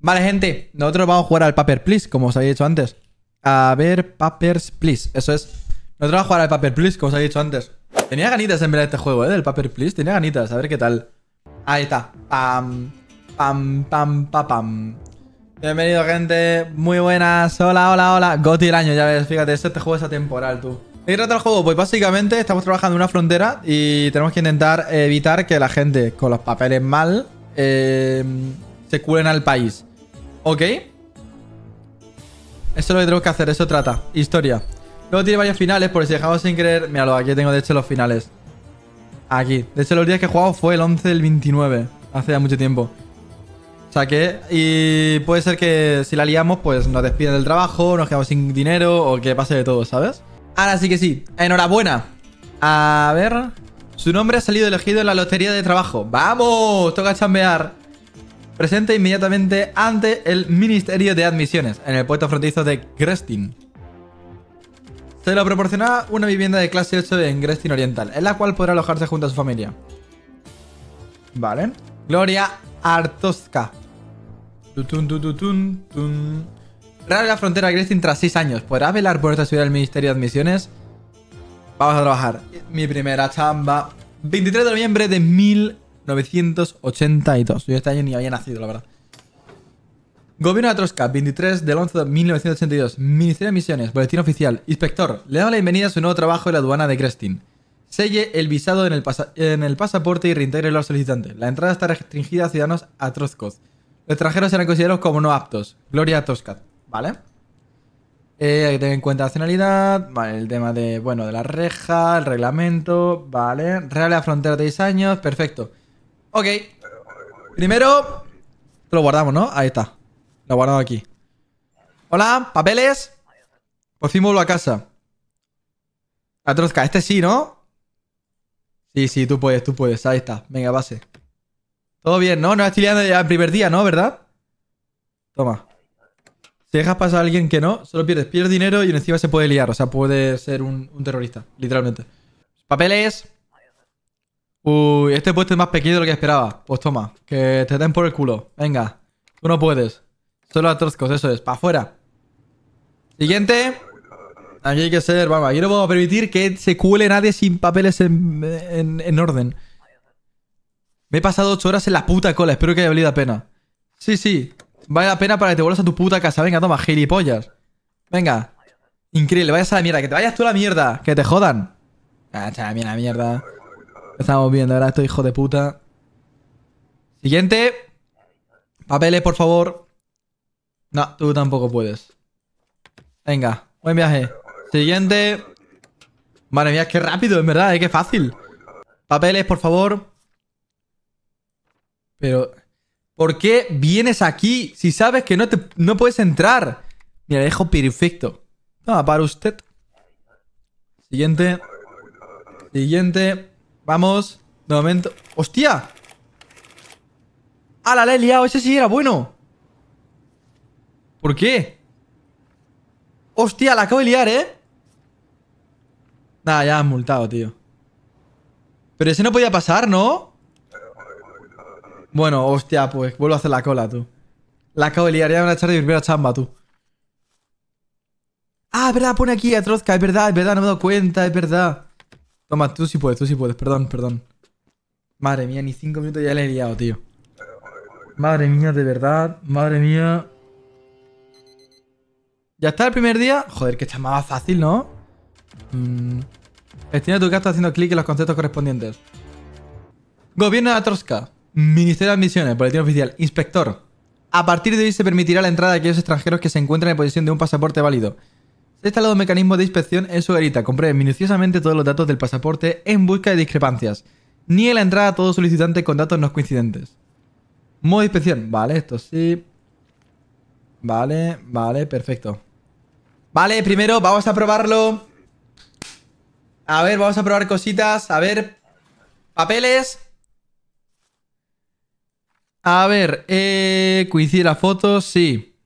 Vale, gente, nosotros vamos a jugar al Paper Please, como os había dicho antes. A ver, Papers Please, eso es. Nosotros vamos a jugar al Paper Please, como os había dicho antes. Tenía ganitas en ver este juego, ¿eh? Del Paper Please, tenía ganitas, a ver qué tal. Ahí está. Pam, pam, pam, pam, Bienvenido, gente. Muy buenas. Hola, hola, hola. Goti el año, ya ves. Fíjate, este, este juego es atemporal, tú. ¿Qué trata el juego? Pues básicamente estamos trabajando en una frontera y tenemos que intentar evitar que la gente con los papeles mal eh, se curen al país. Ok. Esto es lo que tenemos que hacer, eso trata. Historia. Luego tiene varios finales, por si dejamos sin creer. Míralo, aquí tengo de hecho los finales. Aquí. De hecho, los días que he jugado fue el 11 del 29. Hace ya mucho tiempo. O sea que. Y puede ser que si la liamos, pues nos despiden del trabajo, nos quedamos sin dinero o que pase de todo, ¿sabes? Ahora sí que sí. Enhorabuena. A ver. Su nombre ha salido elegido en la lotería de trabajo. ¡Vamos! Toca chambear presente inmediatamente ante el Ministerio de Admisiones, en el puesto fronterizo de Grestin. Se lo proporcionará una vivienda de clase 8 en Grestin Oriental, en la cual podrá alojarse junto a su familia. Vale. Gloria Artoska. Tutun, la frontera Grestin tras 6 años. ¿Podrá velar por esta ciudad el Ministerio de Admisiones? Vamos a trabajar. Mi primera chamba. 23 de noviembre de 1000... 1982. Yo este año ni había nacido, la verdad. Gobierno de Atrosca, 23 del 11 de 1982. Ministerio de Misiones, Boletín Oficial. Inspector, le damos la bienvenida a su nuevo trabajo en la aduana de Crestin. Selle el visado en el, pasaporte y reintegre al solicitante. La entrada está restringida a ciudadanos a Los extranjeros serán considerados como no aptos. Gloria a Toscat, ¿Vale? Eh, hay que tener en cuenta La nacionalidad, vale, el tema de, bueno, de la reja, el reglamento, vale. Real a frontera de 6 años, perfecto. Ok. Primero, lo guardamos, ¿no? Ahí está. Lo guardado aquí. Hola, papeles. vuelvo a casa. Atrozca, este sí, ¿no? Sí, sí, tú puedes, tú puedes. Ahí está. Venga, base. Todo bien, ¿no? No estoy liando ya el primer día, ¿no? ¿Verdad? Toma. Si dejas pasar a alguien que no, solo pierdes. Pierdes dinero y encima se puede liar. O sea, puede ser un, un terrorista, literalmente. Papeles. Uy, este puesto es más pequeño de lo que esperaba. Pues toma, que te den por el culo. Venga, tú no puedes. Solo los eso es. Para afuera. Siguiente. Aquí hay que ser, vamos, aquí no a permitir que se cuele nadie sin papeles en, orden. Me he pasado ocho horas en la puta cola, espero que haya valido la pena. Sí, sí, vale la pena para que te vuelvas a tu puta casa. Venga, toma, gilipollas. Venga. Increíble, vayas a la mierda, que te vayas tú a la mierda, que te jodan. Ah, la mierda. Estamos viendo, ahora esto hijo de puta. Siguiente. Papeles, por favor. No, tú tampoco puedes. Venga, buen viaje. Siguiente. Madre mía, que rápido, en verdad, es que fácil. Papeles, por favor. Pero, ¿por qué vienes aquí si sabes que no, puedes entrar? Mira, dejo perfecto. No, para usted. Siguiente. Siguiente. Vamos. De momento. ¡Hostia! ¡Ah, la, he liado! Ese sí era bueno. ¿Por qué? ¡Hostia! La acabo de liar, ¿eh? Nada, ya has multado, tío. Pero ese no podía pasar, ¿no? Bueno, hostia, pues vuelvo a hacer la cola, tú. La acabo de liar, ya me a echar de primera chamba, tú. Ah, es verdad, pone aquí Atrozca, es verdad, es verdad, no me he dado cuenta, es verdad. Toma, tú sí puedes, tú sí puedes. Perdón, perdón. Madre mía, ni cinco minutos ya le he liado, tío. Madre mía, de verdad. Madre mía. Ya está el primer día. Joder, que está más fácil, ¿no? Mm. tu gasto haciendo clic en los conceptos correspondientes. Gobierno de la trosca Ministerio de Admisiones. Boletín oficial. Inspector. A partir de hoy se permitirá la entrada de aquellos extranjeros que se encuentren en posición de un pasaporte válido se ha instalado un mecanismo de inspección en su garita. Compré minuciosamente todos los datos del pasaporte en busca de discrepancias. en la entrada a todo solicitante con datos no coincidentes. Modo de inspección. Vale, esto sí. Vale, vale, perfecto. Vale, primero vamos a probarlo. A ver, vamos a probar cositas. A ver. Papeles. A ver, eh, coincide la foto, sí.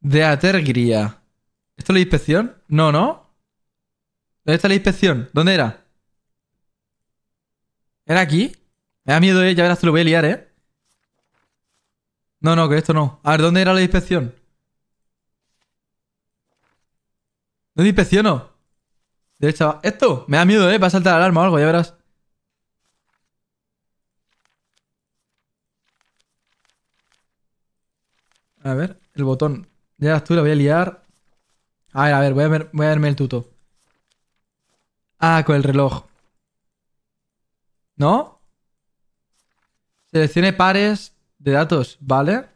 De atergría. ¿Esto es la inspección? No, ¿no? ¿Dónde está la inspección? ¿Dónde era? ¿Era aquí? Me da miedo, eh. Ya verás, te lo voy a liar, eh. No, no, que esto no. A ver, ¿dónde era la inspección? ¿Dónde inspecciono? Derecha ¿Esto? Me da miedo, eh. Va a saltar la alarma o algo, ya verás. A ver, el botón. Ya tú, lo voy a liar. A ver, a ver, voy a, verme el tuto. Ah, con el reloj. ¿No? Seleccione pares de datos, ¿vale?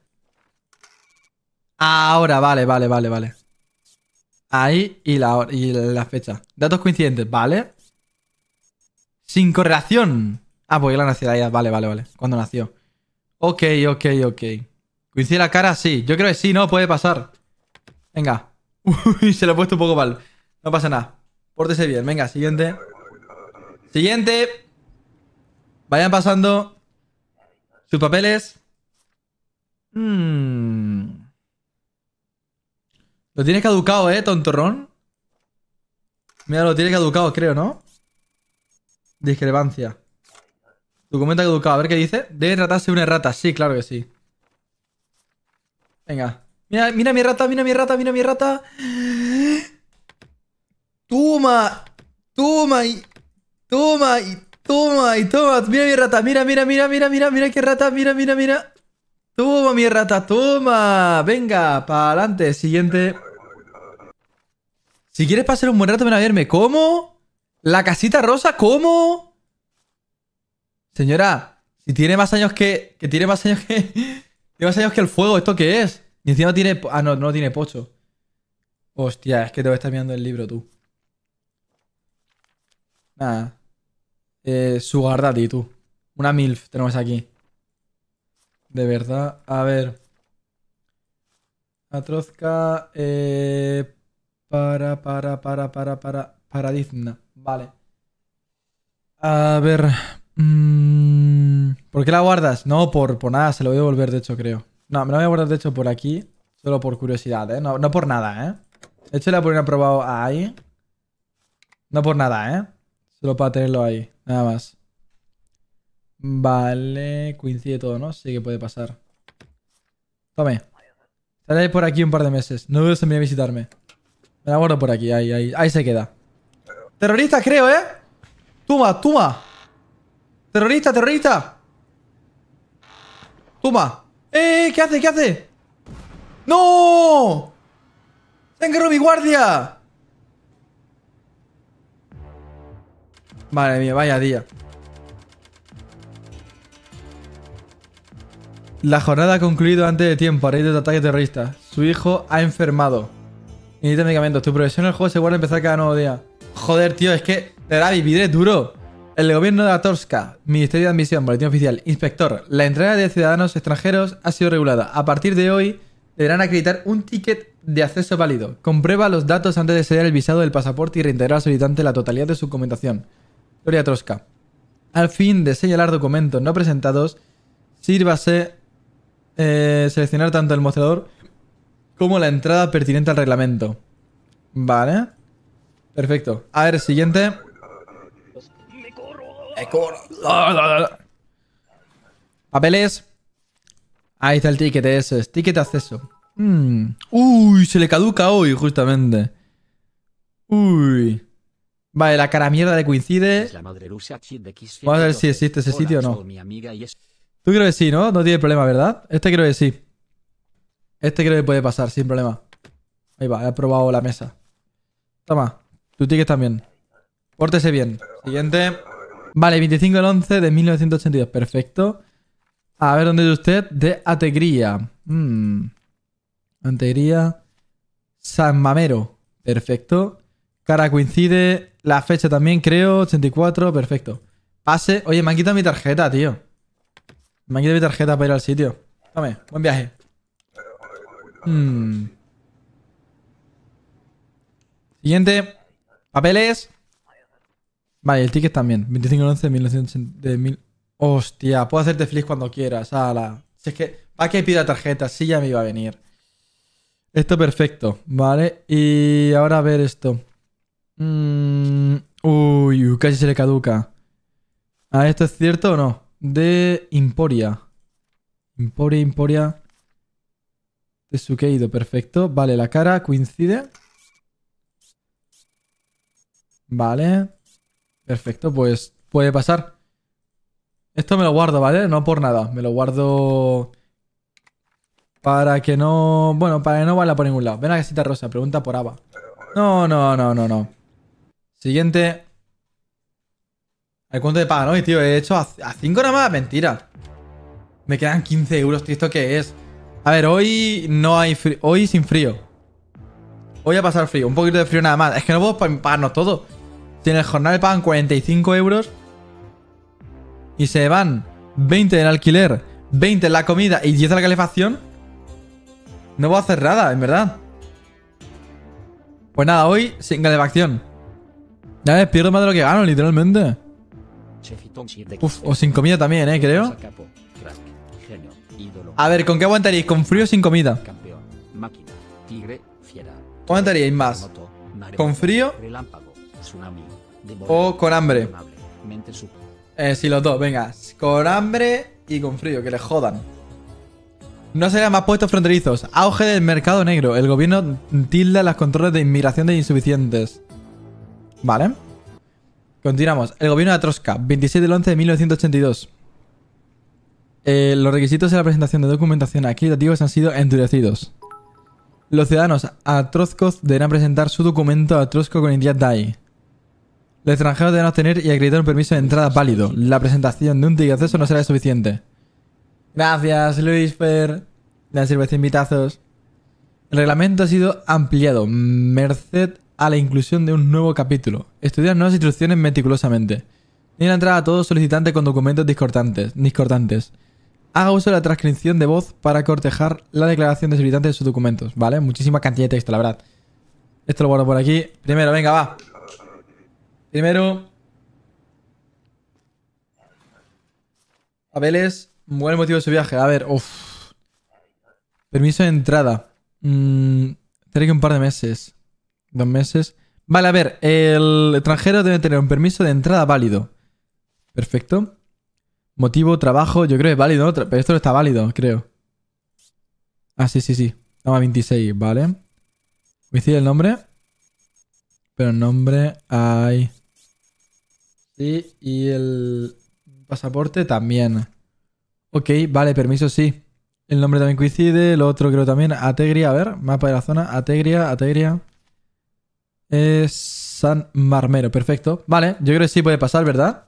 Ahora, vale, vale, vale, vale. Ahí y la, y la fecha. Datos coincidentes, ¿vale? Sin correlación. Ah, porque la nacionalidad. Vale, vale, vale. ¿Cuándo nació? Ok, ok, ok. ¿Coincide la cara? Sí. Yo creo que sí, ¿no? Puede pasar. Venga. Uy, se lo he puesto un poco mal. No pasa nada. Pórtese bien. Venga, siguiente. Siguiente. Vayan pasando sus papeles. Hmm. Lo tienes caducado, ¿eh, tontorrón? Mira, lo tienes caducado, creo, ¿no? Discrepancia. Documento caducado. A ver qué dice. Debe tratarse de una errata. Sí, claro que sí. Venga. Mira, mira mi rata, mira mi rata, mira mi rata. Toma, toma y toma y toma y toma. Mira mi rata, mira, mira, mira, mira, mira, mira qué rata, mira, mira, mira. Toma mi rata, toma. Venga, para adelante, siguiente. Si quieres pasar un buen rato, ven a verme. ¿Cómo? ¿La casita rosa? ¿Cómo? Señora, si tiene más años que... Que tiene más años que... Tiene más años que el fuego, ¿esto qué es? Y encima tiene. Ah, no, no tiene pocho. Hostia, es que te voy a estar mirando el libro tú. Nada. Eh, Sugar tú. Una MILF tenemos aquí. De verdad. A ver. Atrozca. Eh, para, para, para, para, para. Paradigna. Vale. A ver. Mmm, ¿Por qué la guardas? No, por, por nada. Se lo voy a devolver, de hecho, creo. No, me lo voy a guardar de hecho por aquí. Solo por curiosidad, ¿eh? No, por nada, ¿eh? De hecho, la voy a aprobado ahí. No por nada, ¿eh? Solo para tenerlo ahí, nada más. Vale, coincide todo, ¿no? Sí que puede pasar. Tome. Estaré por aquí un par de meses. No dudes en venir a visitarme. Me la guardo por aquí, ahí, ahí. Ahí se queda. Terrorista, creo, ¿eh? Tuma, tuma. Terrorista, terrorista. Tuma. ¡Eh! ¿Qué hace? ¿Qué hace? ¡No! ¡Se mi guardia! Vale, mía, vaya día. La jornada ha concluido antes de tiempo a raíz de ataque terrorista. Su hijo ha enfermado. Necesita medicamentos. Tu progresión en el juego se vuelve a empezar cada nuevo día. Joder, tío, es que te la vivir duro. El gobierno de Atorska, Ministerio de Admisión, Boletín Oficial, Inspector, la entrada de ciudadanos extranjeros ha sido regulada. A partir de hoy deberán acreditar un ticket de acceso válido. Comprueba los datos antes de sellar el visado del pasaporte y reintegrar al solicitante la totalidad de su documentación. Gloria Atorska. Al fin de señalar documentos no presentados, sírvase eh, seleccionar tanto el mostrador como la entrada pertinente al reglamento. Vale. Perfecto. A ver, siguiente. Papeles. Ahí está el ticket, eso es. Ticket de acceso. Hmm. Uy, se le caduca hoy, justamente. Uy. Vale, la cara mierda le coincide. Vamos a ver si existe ese sitio o no. Tú creo que sí, ¿no? No tiene problema, ¿verdad? Este creo que sí. Este creo que puede pasar, sin problema. Ahí va, he probado la mesa. Toma, tu ticket también. Pórtese bien. Siguiente. Vale, 25 del 11 de 1982. Perfecto. A ver, ¿dónde es usted? De Ategría. Mm. Ategría. San Mamero. Perfecto. Cara coincide. La fecha también, creo. 84. Perfecto. Pase. Oye, me han quitado mi tarjeta, tío. Me han quitado mi tarjeta para ir al sitio. Tome, buen viaje. Mm. Siguiente. Papeles. Vale, el ticket también. 2511 1980. Hostia, puedo hacerte feliz cuando quieras. Ala. Si es que. ¿Para qué pida tarjeta? Si ya me iba a venir. Esto perfecto, ¿vale? Y ahora a ver esto. Mm, uy, casi se le caduca. ¿A esto es cierto o no? De Emporia. Emporia, Emporia. De Sukeido, perfecto. Vale, la cara coincide. Vale. Perfecto, pues puede pasar. Esto me lo guardo, ¿vale? No por nada. Me lo guardo para que no... Bueno, para que no vaya por ningún lado. Ven a casita rosa, pregunta por Ava. No, no, no, no, no. Siguiente. ¿Al cuánto te pagan hoy, tío? He hecho a 5 nada más. Mentira. Me quedan 15 euros, tío. ¿Esto qué es? A ver, hoy no hay frío. Hoy sin frío. Hoy a pasar frío. Un poquito de frío nada más. Es que no puedo pagarnos todo. Si en el jornal pagan 45 euros y se van 20 en alquiler, 20 en la comida y 10 en la calefacción, no voy a hacer nada, en verdad. Pues nada, hoy sin calefacción. Ya les pierdo más de lo que gano, literalmente. Uf, o sin comida también, eh, creo. A ver, ¿con qué aguantaríais? ¿Con frío o sin comida? ¿Cuánto aguantaríais más? ¿Con frío? o con hambre. Si eh, sí, los dos, venga. Con hambre y con frío, que le jodan. No se más puestos fronterizos. Auge del mercado negro. El gobierno tilda las controles de inmigración de insuficientes. Vale. Continuamos. El gobierno de Atroska, 26 del 11 de 1982. Eh, los requisitos de la presentación de documentación acreditativos han sido endurecidos. Los ciudadanos atrozcos deberán presentar su documento atrozco con india DAI. Los extranjeros deben obtener y acreditar un permiso de entrada válido. La presentación de un ticket de acceso no será suficiente. Gracias, Luis, por la sirve invitazos. El reglamento ha sido ampliado, merced a la inclusión de un nuevo capítulo. Estudiar nuevas instrucciones meticulosamente. Ni la entrada a todos solicitantes con documentos discordantes, discordantes. Haga uso de la transcripción de voz para cortejar la declaración de solicitantes de sus documentos, ¿vale? Muchísima cantidad de texto, la verdad. Esto lo guardo por aquí. Primero, venga, va. Primero, a es buen motivo de su viaje. A ver, uff. Permiso de entrada. tiene mm, tendré que un par de meses. Dos meses. Vale, a ver, el extranjero debe tener un permiso de entrada válido. Perfecto. Motivo, trabajo, yo creo que es válido, Pero esto no está válido, creo. Ah, sí, sí, sí. Toma 26, vale. Me a el nombre. Pero el nombre hay y el pasaporte también. Ok, vale, permiso sí. El nombre también coincide, lo otro creo también. Ategria, a ver, mapa de la zona. Ategria, Ategria. Es San Marmero, perfecto. Vale, yo creo que sí puede pasar, ¿verdad?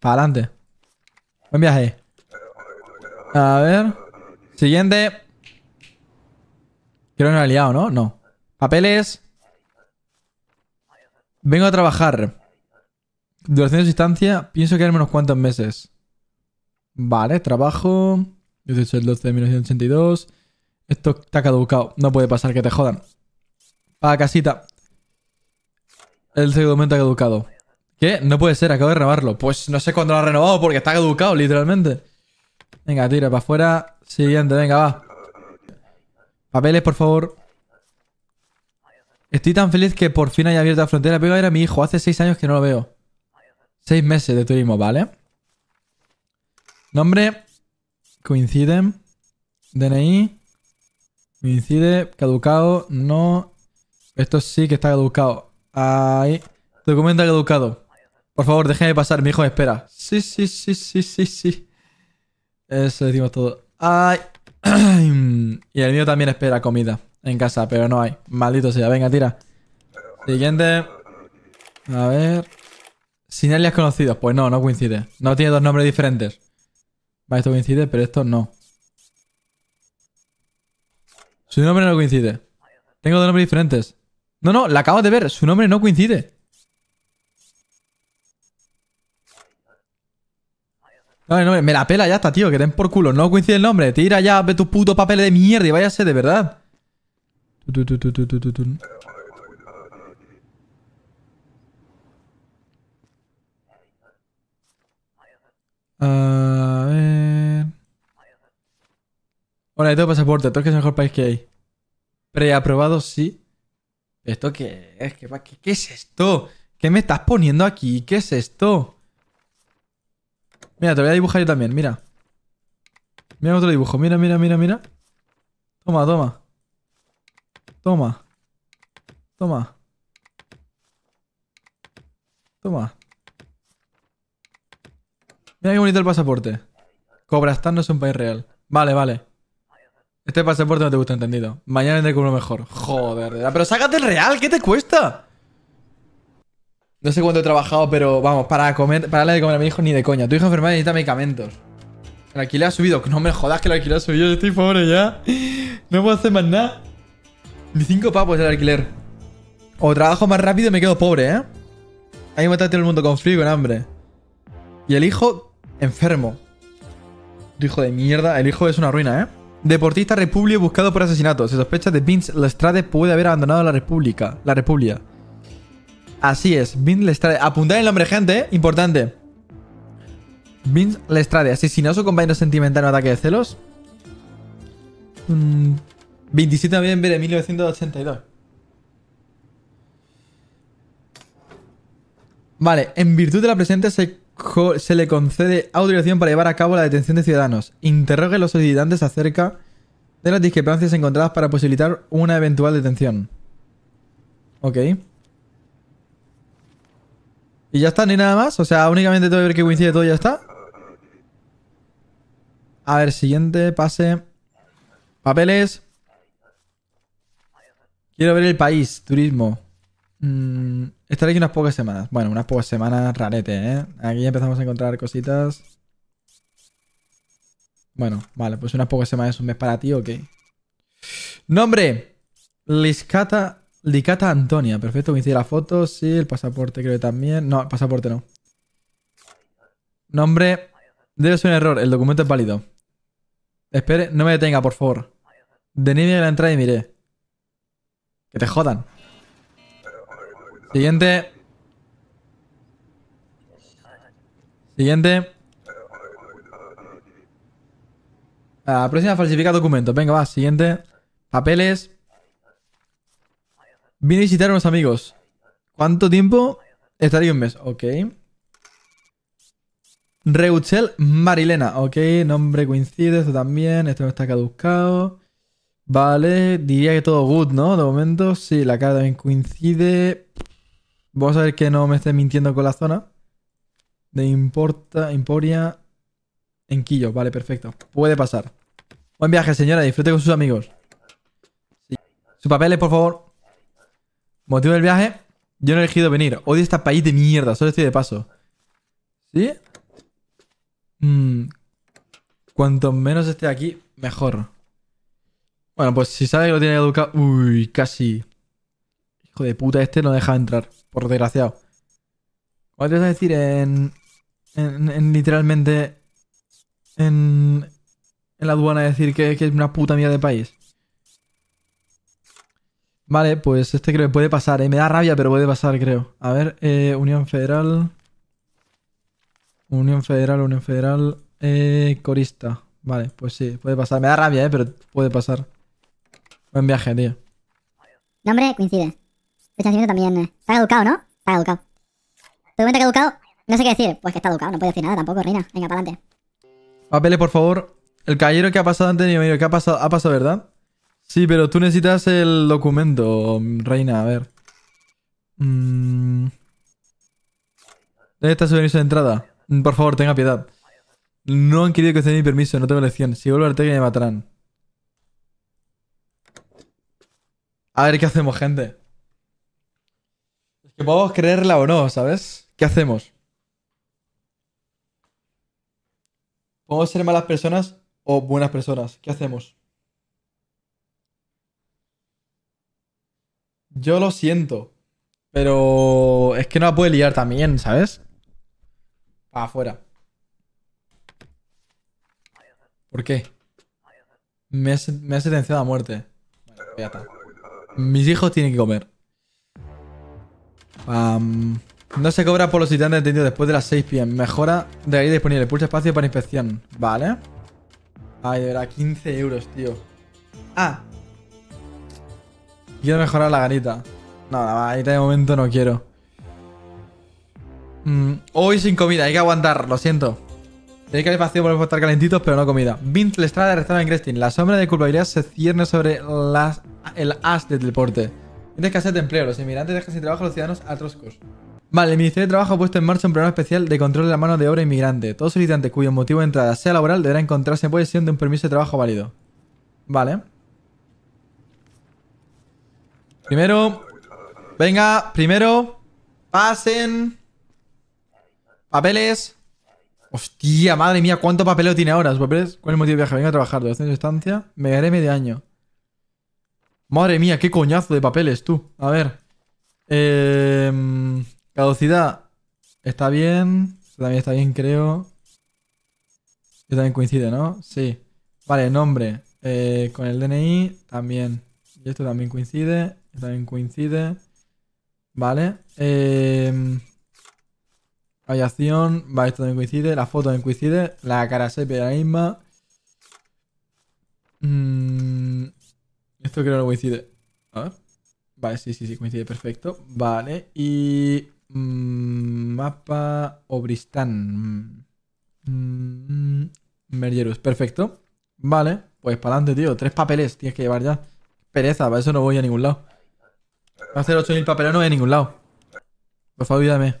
Para adelante. Buen viaje. A ver. Siguiente. Creo que no he liado, ¿no? No. Papeles. Vengo a trabajar. Duración de existencia, pienso que quedarme unos cuantos meses. Vale, trabajo. 18 el 12 de 1982. Esto está caducado. No puede pasar que te jodan. Para casita. El momento ha caducado. ¿Qué? No puede ser, acabo de renovarlo. Pues no sé cuándo lo ha renovado porque está caducado, literalmente. Venga, tira para afuera. Siguiente, venga, va. Papeles, por favor. Estoy tan feliz que por fin haya abierto la frontera. Pero era mi hijo. Hace seis años que no lo veo. Seis meses de turismo, ¿vale? Nombre. Coinciden DNI. Coincide. Caducado. No. Esto sí que está caducado. Ahí. Documento caducado. Por favor, déjeme pasar. Mi hijo espera. Sí, sí, sí, sí, sí, sí. Eso decimos todo. Ay. y el mío también espera comida en casa, pero no hay. Maldito sea. Venga, tira. Siguiente. A ver. Sin alias conocidos. Pues no, no coincide. No tiene dos nombres diferentes. Vale, esto coincide, pero esto no. Su nombre no coincide. Tengo dos nombres diferentes. No, no, la acabo de ver. Su nombre no coincide. No, no, me la pela ya está, tío. Que den por culo. No coincide el nombre. Tira ya, ve tus putos papeles de mierda y váyase de verdad. A ver. Hola, tengo pasaporte. que es el mejor país que hay. Preaprobado, sí. ¿Esto qué es? qué es esto? ¿Qué me estás poniendo aquí? ¿Qué es esto? Mira, te voy a dibujar yo también, mira. Mira otro dibujo, mira, mira, mira, mira. Toma, toma. Toma. Toma. Toma. No hay bonito el pasaporte. Cobra, no es un país real. Vale, vale. Este pasaporte no te gusta, entendido. Mañana vendré con uno mejor. Joder, pero sácate el real, ¿qué te cuesta? No sé cuánto he trabajado, pero vamos, para comer, para de comer a mi hijo ni de coña. Tu hijo enfermado necesita medicamentos. El alquiler ha subido. No me jodas que el alquiler ha subido. Yo estoy pobre ya. No puedo hacer más nada. Ni cinco papos el alquiler. O trabajo más rápido y me quedo pobre, ¿eh? Ahí me está todo el mundo con frío y con hambre. Y el hijo Enfermo. hijo de mierda. El hijo es una ruina, ¿eh? Deportista repúblico buscado por asesinato. Se sospecha de Vince Lestrade puede haber abandonado la República. La República. Así es, Vince Lestrade. Apuntad el nombre, gente, ¿eh? importante. Vince Lestrade, asesinó su compañero sentimental en ataque de celos. 27 de noviembre de 1982. Vale, en virtud de la presente se se le concede autorización para llevar a cabo la detención de ciudadanos. Interrogue a los solicitantes acerca de las discrepancias encontradas para posibilitar una eventual detención. Ok. Y ya está, ni nada más. O sea, únicamente tengo que ver que coincide todo y ya está. A ver, siguiente pase. Papeles. Quiero ver el país, turismo. Mmm... Estaré aquí unas pocas semanas. Bueno, unas pocas semanas rarete, ¿eh? Aquí empezamos a encontrar cositas. Bueno, vale, pues unas pocas semanas, es un mes para ti, ok. Nombre. Liscata, Licata Antonia. Perfecto, coincide la foto. Sí, el pasaporte creo que también. No, el pasaporte no. Nombre. Debe ser un error, el documento es válido. Espere, no me detenga, por favor. Denídeme la entrada y miré. Que te jodan. Siguiente. Siguiente. Ah, la próxima, falsifica documentos. Venga, va, siguiente. Papeles. Vine a visitar a unos amigos. ¿Cuánto tiempo? Estaría un mes. Ok. Reuchel Marilena. Ok, nombre coincide, esto también. Esto no está caducado. Vale, diría que todo good, ¿no? De momento, sí, la cara también coincide. Vamos a ver que no me esté mintiendo con la zona. De Importa, Emporia en Quillo. Vale, perfecto. Puede pasar. Buen viaje, señora. Disfrute con sus amigos. Sus papeles, por favor. Motivo del viaje. Yo no he elegido venir. Odio este país de mierda. Solo estoy de paso. ¿Sí? Mm. Cuanto menos esté aquí, mejor. Bueno, pues si sabe que lo tiene educado... Uy, casi. Hijo de puta, este no deja entrar, por desgraciado. ¿Cuál te vas a decir en, en, literalmente en, en, la aduana decir que, es una puta mierda de país? Vale, pues este creo que puede pasar, ¿eh? Me da rabia, pero puede pasar, creo. A ver, eh, Unión Federal. Unión Federal, Unión Federal. Eh, corista. Vale, pues sí, puede pasar. Me da rabia, ¿eh? Pero puede pasar. Buen viaje, tío. Nombre coincide también. Eh, está caducado, ¿no? Está caducado. Documento caducado. No sé qué decir. Pues que está caducado. No puedo decir nada tampoco, reina. Venga, para adelante. Papeles, por favor. El caballero que ha pasado antes ni medio. ¿qué ha pasado, ha pasado, ¿verdad? Sí, pero tú necesitas el documento, reina. A ver. Mm. ¿Dónde está su permiso de entrada? Mm, por favor, tenga piedad. No han querido que os mi permiso. No tengo elección. Si vuelvo a que me matarán. A ver qué hacemos, gente. Que podamos creerla o no, ¿sabes? ¿Qué hacemos? ¿Podemos ser malas personas o buenas personas? ¿Qué hacemos? Yo lo siento. Pero es que no la puede liar también, ¿sabes? Para afuera. ¿Por qué? Me ha sentenciado a muerte. Mis hijos tienen que comer no se cobra por los titanes detenidos después de las 6 pm. Mejora de ahí disponible. Pulsa espacio para inspección. Vale. Ay, de verdad, 15 euros, tío. Ah. Quiero mejorar la ganita No, la de momento no quiero. Mm, hoy sin comida, hay que aguantar, lo siento. que Tenéis espacio por estar calentitos, pero no comida. Vint Lestrada restaurante en Crestin. La sombra de culpabilidad se cierne sobre el as de deporte que escasez de empleo, los inmigrantes dejan sin trabajo a los ciudadanos atrozcos. Vale, el Ministerio de Trabajo ha puesto en marcha un programa especial de control de la mano de obra inmigrante. Todo solicitante cuyo motivo de entrada sea laboral deberá encontrarse en posesión de un permiso de trabajo válido. Vale. Primero. Venga, primero. Pasen. Papeles. Hostia, madre mía, cuánto papeleo tiene ahora. ¿Cuál es el motivo de viaje? Venga a trabajar, de estancia. Me quedaré medio año. Madre mía, qué coñazo de papeles, tú. A ver. Em, caducidad. Está bien. También está bien, creo. Esto también coincide, ¿no? Sí. Vale, nombre. Eh, con el DNI también. Y esto también coincide. También coincide. Vale. Eh, Vale, esto también coincide. La foto también coincide. La cara sepia la misma. Mmm... Esto creo que no coincide. ¿Ah? Vale, sí, sí, sí, coincide perfecto. Vale, y... Mm, mapa Obristán. Mm, Mergerus, perfecto. Vale, pues para adelante, tío. Tres papeles tienes que llevar ya. Pereza, para eso no voy a ningún lado. Va a hacer 8000 papeles, no voy a ningún lado. Por favor, ayúdame.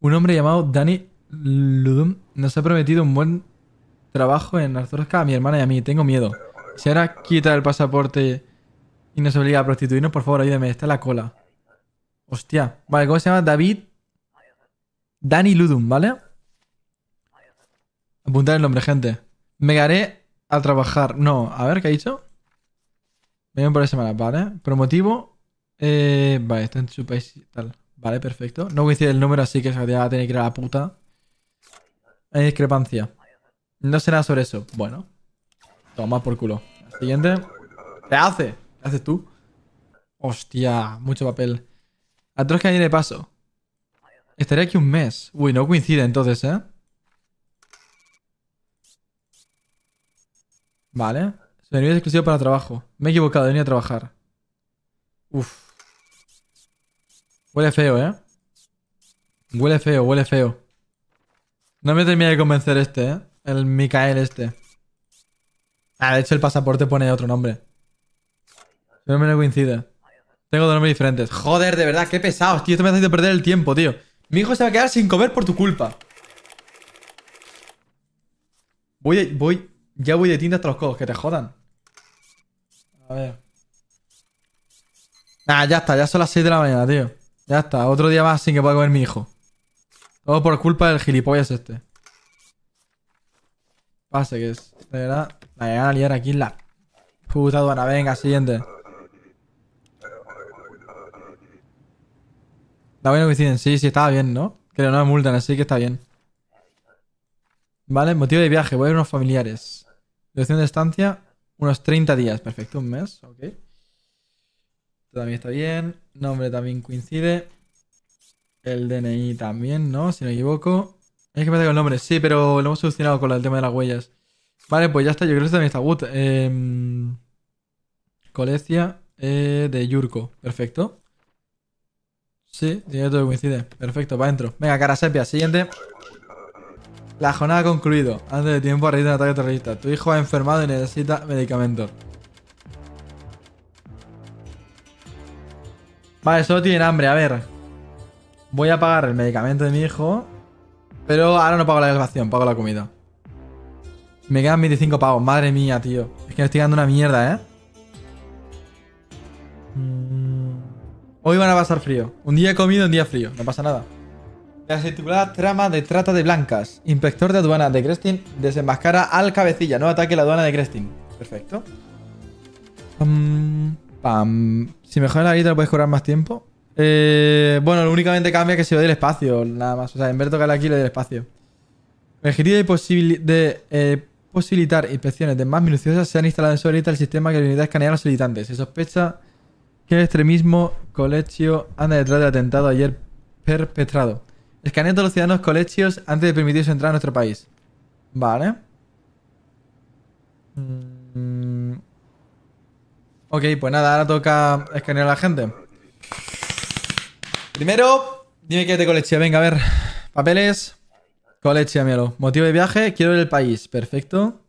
Un hombre llamado Dani Ludum nos ha prometido un buen trabajo en Arzorska a mi hermana y a mí. Tengo miedo. Si ahora quita el pasaporte y nos obliga a prostituirnos, por favor, ayúdeme. está la cola. Hostia. Vale, ¿cómo se llama? David. Dani Ludum, ¿vale? Apuntar el nombre, gente. Me daré a trabajar. No, a ver, ¿qué ha dicho? Me por la semana, ¿vale? Promotivo. Eh, vale, está en su país y tal. Vale, perfecto. No coincide el número, así que se va a tener que ir a la puta. Hay discrepancia. No será sobre eso. Bueno. Toma por culo. Siguiente. ¿Qué hace? ¿Qué haces tú? Hostia, mucho papel. Atroz que de paso. Estaré aquí un mes. Uy, no coincide entonces, ¿eh? Vale. venía exclusivo para trabajo. Me he equivocado, venía a trabajar. Uf. Huele feo, ¿eh? Huele feo, huele feo. No me tenía de convencer este, ¿eh? El Mikael este. Ah, de hecho el pasaporte pone otro nombre. No me lo coincide. Tengo dos nombres diferentes. Joder, de verdad, qué pesados, tío. Esto me hace perder el tiempo, tío. Mi hijo se va a quedar sin comer por tu culpa. Voy, voy, ya voy de tinta hasta los codos, que te jodan. A ver. Ah, ya está, ya son las 6 de la mañana, tío. Ya está, otro día más sin que pueda comer mi hijo. Todo por culpa del gilipollas este. Pase que es, de verdad. La llegan a liar aquí en la puta aduana. Venga, siguiente. La buena coinciden. Sí, sí, estaba bien, ¿no? Que no me multan, así que está bien. Vale, motivo de viaje. Voy a ver unos familiares. Duración de estancia, unos 30 días. Perfecto, un mes. Ok. También está bien. Nombre también coincide. El DNI también, ¿no? Si no me equivoco. Hay que parece con el nombre. Sí, pero lo hemos solucionado con el tema de las huellas. Vale, pues ya está. Yo creo que este también está mi em, Eh, Colecia de Yurko. Perfecto. Sí, tiene todo coincide. Perfecto, va adentro. Venga, cara sepia. Siguiente. La jornada ha concluido. Antes de tiempo ha raíz un ataque terrorista. Tu hijo ha enfermado y necesita medicamento Vale, solo tiene hambre. A ver. Voy a pagar el medicamento de mi hijo. Pero ahora no pago la elevación, pago la comida. Me quedan 25 pavos. Madre mía, tío. Es que me estoy dando una mierda, ¿eh? Mm. Hoy van a pasar frío. Un día comido, un día frío. No pasa nada. La titulada trama de trata de blancas. Inspector de aduana de Crestin desenmascara al cabecilla. No ataque la aduana de Crestin. Perfecto. pam. Si mejoras la guita, puedes cobrar más tiempo. Eh, bueno, únicamente cambia es que se le dé el espacio. Nada más. O sea, en vez de tocar aquí, le doy el espacio. El objetivo de, de eh, posibilitar inspecciones de más minuciosas, se han instalado en Solita el sistema que unidad escanear a los solicitantes. Se sospecha que el extremismo colegio anda detrás del atentado ayer perpetrado. Escanea todos los ciudadanos colegios antes de permitirse entrar a nuestro país. Vale. Mm. Ok, pues nada, ahora toca escanear a la gente. Primero, dime que de colegio. Venga, a ver. Papeles chía mielo. Motivo de viaje, quiero ver el país. Perfecto.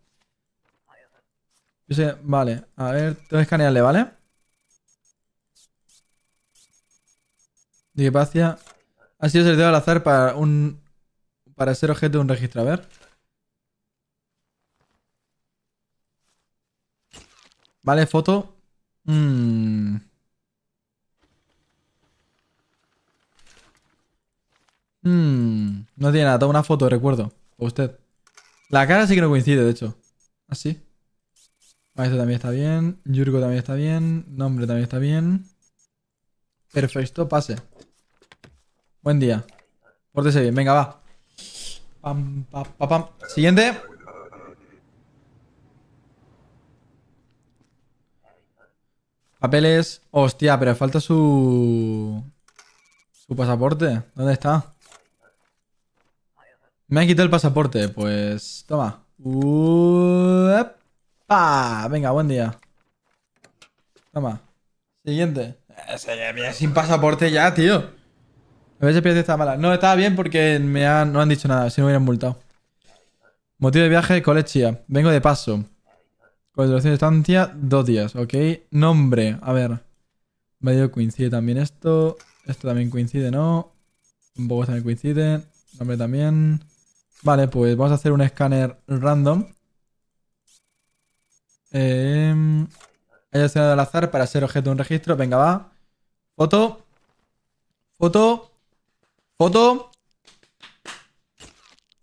Vale, a ver, tengo que escanearle, ¿vale? Digipacia. Ha sido seleccionado al azar para un. Para ser objeto de un registro. A ver. Vale, foto. Mmm. Mmm, no tiene nada, una foto, recuerdo. O usted. La cara sí que no coincide, de hecho. Así. Ah, ah esto también está bien. Yurko también está bien. Nombre también está bien. Perfecto, pase. Buen día. Pórtese bien, venga, va. Pam, pam, Siguiente. Papeles. Hostia, pero falta su... Su pasaporte. ¿Dónde está? Me han quitado el pasaporte, pues... Toma. Venga, buen día. Toma. Siguiente. Eh, sin pasaporte ya, tío. A ver si está mala. No, estaba bien porque me han, no han dicho nada, si no me hubieran multado. Motivo de viaje, colección. Vengo de paso. Con de estancia, dos días, ¿ok? Nombre, a ver. Medio coincide también esto. Esto también coincide, ¿no? Un poco también coincide. Nombre también. Vale, pues vamos a hacer un escáner random. Eh, haya de al azar para ser objeto de un registro. Venga, va. Foto. Foto. Foto.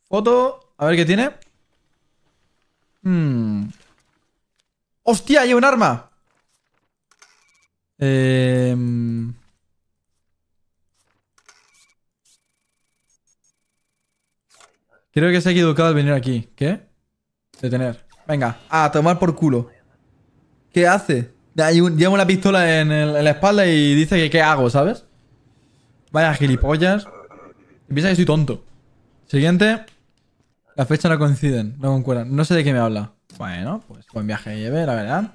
Foto. A ver qué tiene. Hmm. ¡Hostia! ¡Hay un arma! Eh... Creo que se ha equivocado al venir aquí. ¿Qué? Detener. Venga, a tomar por culo. ¿Qué hace? Lleva una pistola en, la espalda y dice que qué hago, ¿sabes? Vaya gilipollas. Piensa que soy tonto. Siguiente. Las fechas no coinciden, no concuerdan. No sé de qué me habla. Bueno, pues buen viaje lleve, la verdad.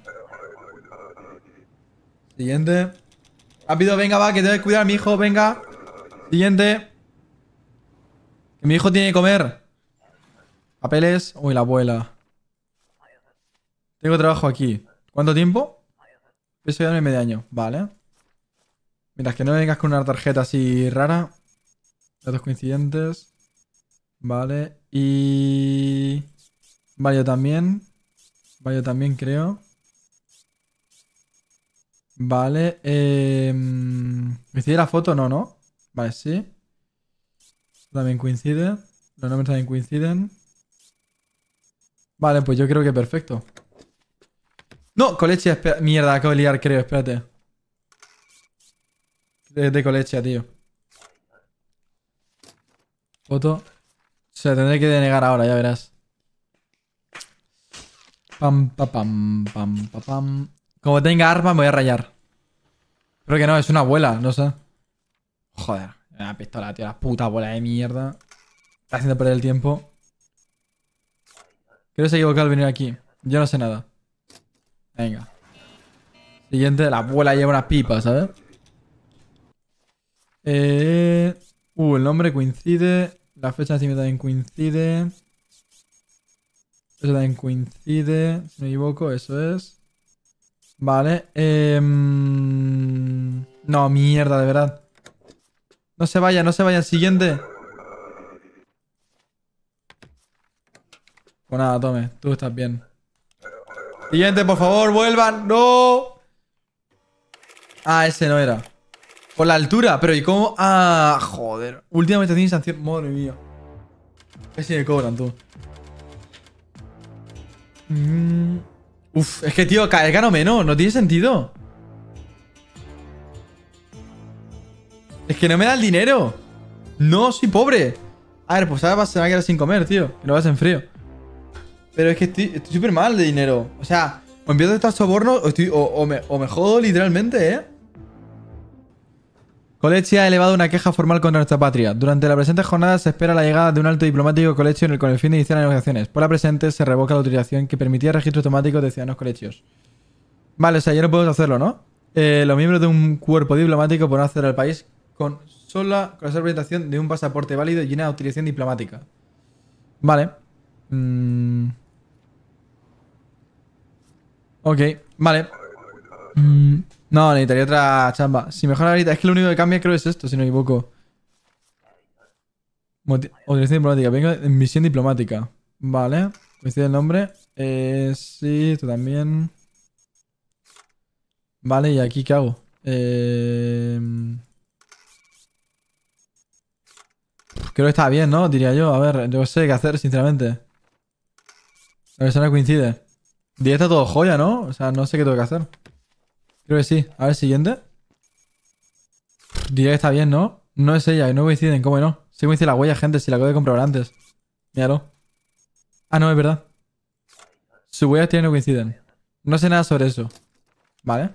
Siguiente. Rápido, venga, va, que tengo que cuidar a mi hijo, venga. Siguiente. mi hijo tiene que comer. Papeles. Uy, la abuela. Tengo trabajo aquí. ¿Cuánto tiempo? ya me medio año. Vale. Mira, que no vengas con una tarjeta así rara. Datos coincidentes. Vale. Y... Vale, también. Vale, yo también creo. Vale. Eh... Em, ¿Coincide la foto? No, ¿no? Vale, sí. También coincide. Los nombres también coinciden. Vale, pues yo creo que perfecto. No, Colecha, mierda, acabo de liar, creo, espérate. De, de Colecha, tío. Foto. O sea, tendré que denegar ahora, ya verás. Pam, pam, pam, pam, pam. Como tenga arma, me voy a rayar. Creo que no, es una abuela, no sé. Joder, una pistola, tío, la puta abuela de mierda. Está haciendo perder el tiempo. Creo que se equivocado al venir aquí. Yo no sé nada. Venga. Siguiente, la abuela lleva una pipa, ¿sabes? Eh... Uh, el nombre coincide. La fecha de nacimiento también coincide. Eso también coincide. Si me equivoco, eso es. Vale. Eh... no, mierda, de verdad. No se vaya, no se vaya. Siguiente. Pues nada, Tome, tú estás bien. Siguiente, por favor, vuelvan. ¡No! Ah, ese no era. Por la altura, pero ¿y cómo? Ah, joder. Últimamente tiene sanción. Madre mía. si me cobran, tú. Mm. Uf, es que, tío, gano menos. No tiene sentido. Es que no me da el dinero. No, soy pobre. A ver, pues ahora va a quedar sin comer, tío. Y lo vas en frío. Pero es que estoy súper mal de dinero. O sea, o empiezo a estar soborno o, estoy, me, jodo literalmente, ¿eh? ha elevado una queja formal contra nuestra patria. Durante la presente jornada se espera la llegada de un alto diplomático colegio en el, con el fin de iniciar las negociaciones. Por la presente se revoca la autorización que permitía registro automático de ciudadanos colegios. Vale, o sea, ya no podemos hacerlo, ¿no? Eh, los miembros de un cuerpo diplomático podrán acceder al país con sola con la presentación de un pasaporte válido y una autorización diplomática. Vale. Mmm... Ok, vale. Mm, no, necesitaría otra chamba. Si mejor ahorita. Es que lo único que cambia creo es esto, si no me equivoco. misión oh, diplomática. Venga, misión diplomática. Vale. Coincide el nombre. Eh, sí, esto también. Vale, ¿y aquí qué hago? Eh... Creo que está bien, ¿no? Diría yo. A ver, yo sé qué hacer, sinceramente. A ver si ahora coincide que está todo joya, ¿no? O sea, no sé qué tengo que hacer. Creo que sí. A ver, siguiente. Día está bien, ¿no? No es ella y no coinciden, ¿cómo no? Sí coincide la huella, gente, si la acabo de comprar antes. Míralo. Ah, no, es verdad. Sus huellas tienen no coinciden. No sé nada sobre eso. Vale.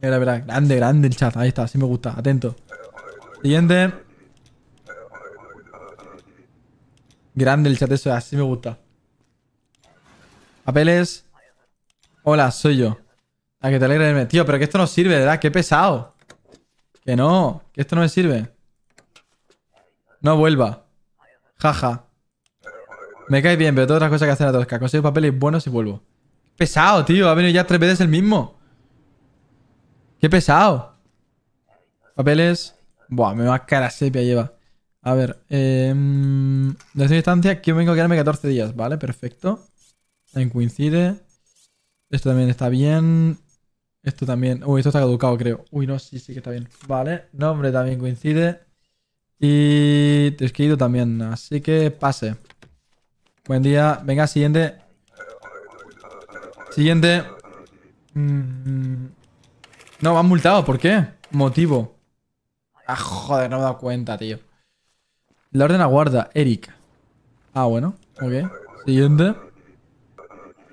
Era verdad. Grande, grande el chat. Ahí está, sí me gusta. Atento. Siguiente. Grande el chat, eso así me gusta. Papeles. Hola, soy yo. A ah, que te alegre de Tío, pero que esto no sirve, ¿verdad? Qué pesado. Que no, que esto no me sirve. No vuelva. Jaja. Me cae bien, pero tengo las cosas que hacer a Tosca. Consigo papeles buenos y vuelvo. Pesado, tío. Ha venido ya tres veces el mismo. Qué pesado. Papeles. Buah, me va cara sepia lleva. A ver, eh, de distancia, que vengo a quedarme 14 días, ¿vale? Perfecto. También coincide. Esto también está bien. Esto también. Uy, esto está caducado, creo. Uy, no, sí, sí que está bien. Vale, nombre también coincide. Y querido también. Así que pase. Buen día. Venga, siguiente. Siguiente. Mm, no, me han multado. ¿Por qué? Motivo. Ah, joder, no me he dado cuenta, tío. La orden aguarda. Eric. Ah, bueno. Ok. Siguiente.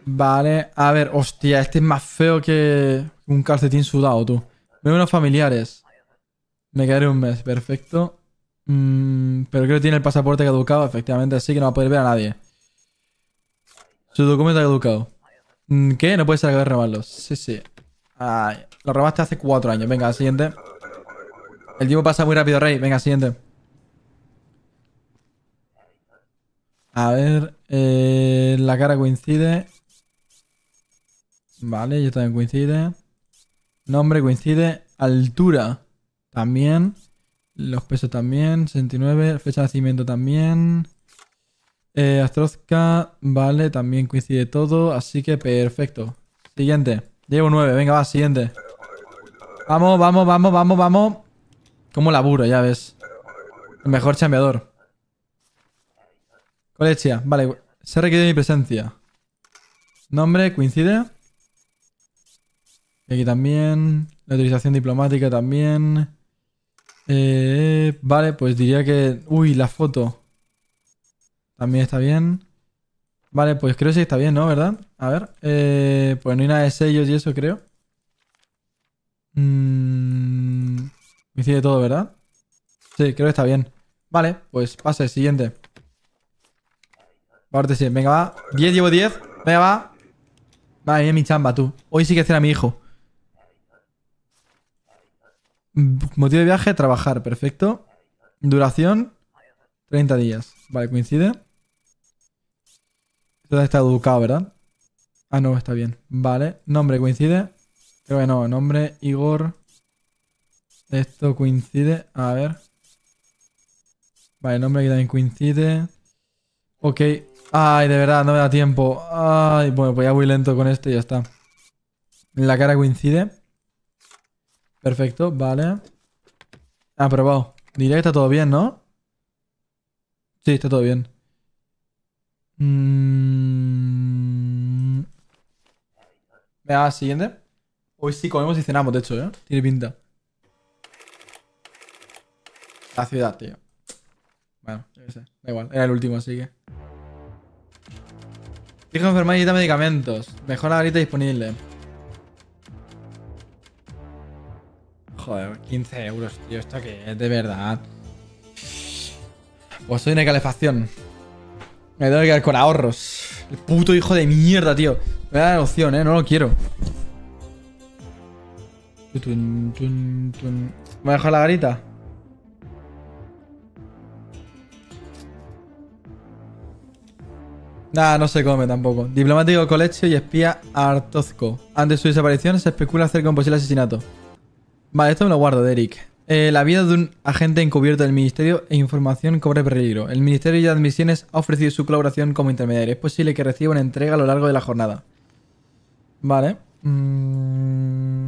Vale, a ver, hostia, este es más feo que un calcetín sudado, tú. unos familiares. Me quedaré un mes, perfecto. Mm, pero creo que tiene el pasaporte caducado, efectivamente, así que no va a poder ver a nadie. Su documento ha caducado. Mm, ¿Qué? No puede ser que de robarlo. Sí, sí. lo robaste hace cuatro años. Venga, siguiente. El tiempo pasa muy rápido, Rey. Venga, siguiente. A ver, eh, la cara coincide. Vale, yo también coincide. Nombre coincide. Altura también. Los pesos también. 69. Fecha de nacimiento también. Eh, Astrozca. Vale, también coincide todo. Así que perfecto. Siguiente. Llevo 9. Venga, va, siguiente. Vamos, vamos, vamos, vamos, vamos. Como laburo, ya ves. El mejor chambeador. Colechia. Vale. Se requiere mi presencia. Nombre coincide aquí también. La utilización diplomática también. Eh, vale, pues diría que... Uy, la foto. También está bien. Vale, pues creo que sí está bien, ¿no? ¿Verdad? A ver. Eh, pues no hay nada de sellos y eso, creo. Me mm, sigue todo, ¿verdad? Sí, creo que está bien. Vale, pues pase, siguiente. Parte sí. Venga, va. 10, llevo 10. Venga, va. Vale, mi chamba, tú. Hoy sí que será mi hijo. Motivo de viaje, trabajar, perfecto. Duración, 30 días. Vale, coincide. está educado, ¿verdad? Ah, no, está bien. Vale, nombre coincide. Bueno, nombre Igor. Esto coincide. A ver. Vale, nombre aquí también coincide. Ok. Ay, de verdad, no me da tiempo. Ay, bueno, pues ya voy lento con esto y ya está. La cara coincide. Perfecto, vale. Aprobado. Diría que está todo bien, ¿no? Sí, está todo bien. Mm... Venga, siguiente. Hoy sí comemos y cenamos, de hecho, ¿eh? Tiene pinta. La ciudad, tío. Bueno, yo sé. Da igual, era el último, así que. Dijo y necesita medicamentos. Mejor ahorita disponible. Joder, 15 euros, tío. Esto que es de verdad. Pues soy una calefacción. Me tengo que quedar con ahorros. El puto hijo de mierda, tío. Me da la opción, eh. No lo quiero. ¿Me a dejar la garita? Nah, no se come tampoco. Diplomático Colegio y espía Artozco. Antes su desaparición se especula acerca de un posible asesinato. Vale, esto me lo guardo, Derek. Eh, la vida de un agente encubierto del Ministerio e Información cobre peligro. El Ministerio de Admisiones ha ofrecido su colaboración como intermediario. Es posible que reciba una entrega a lo largo de la jornada. Vale. Mm.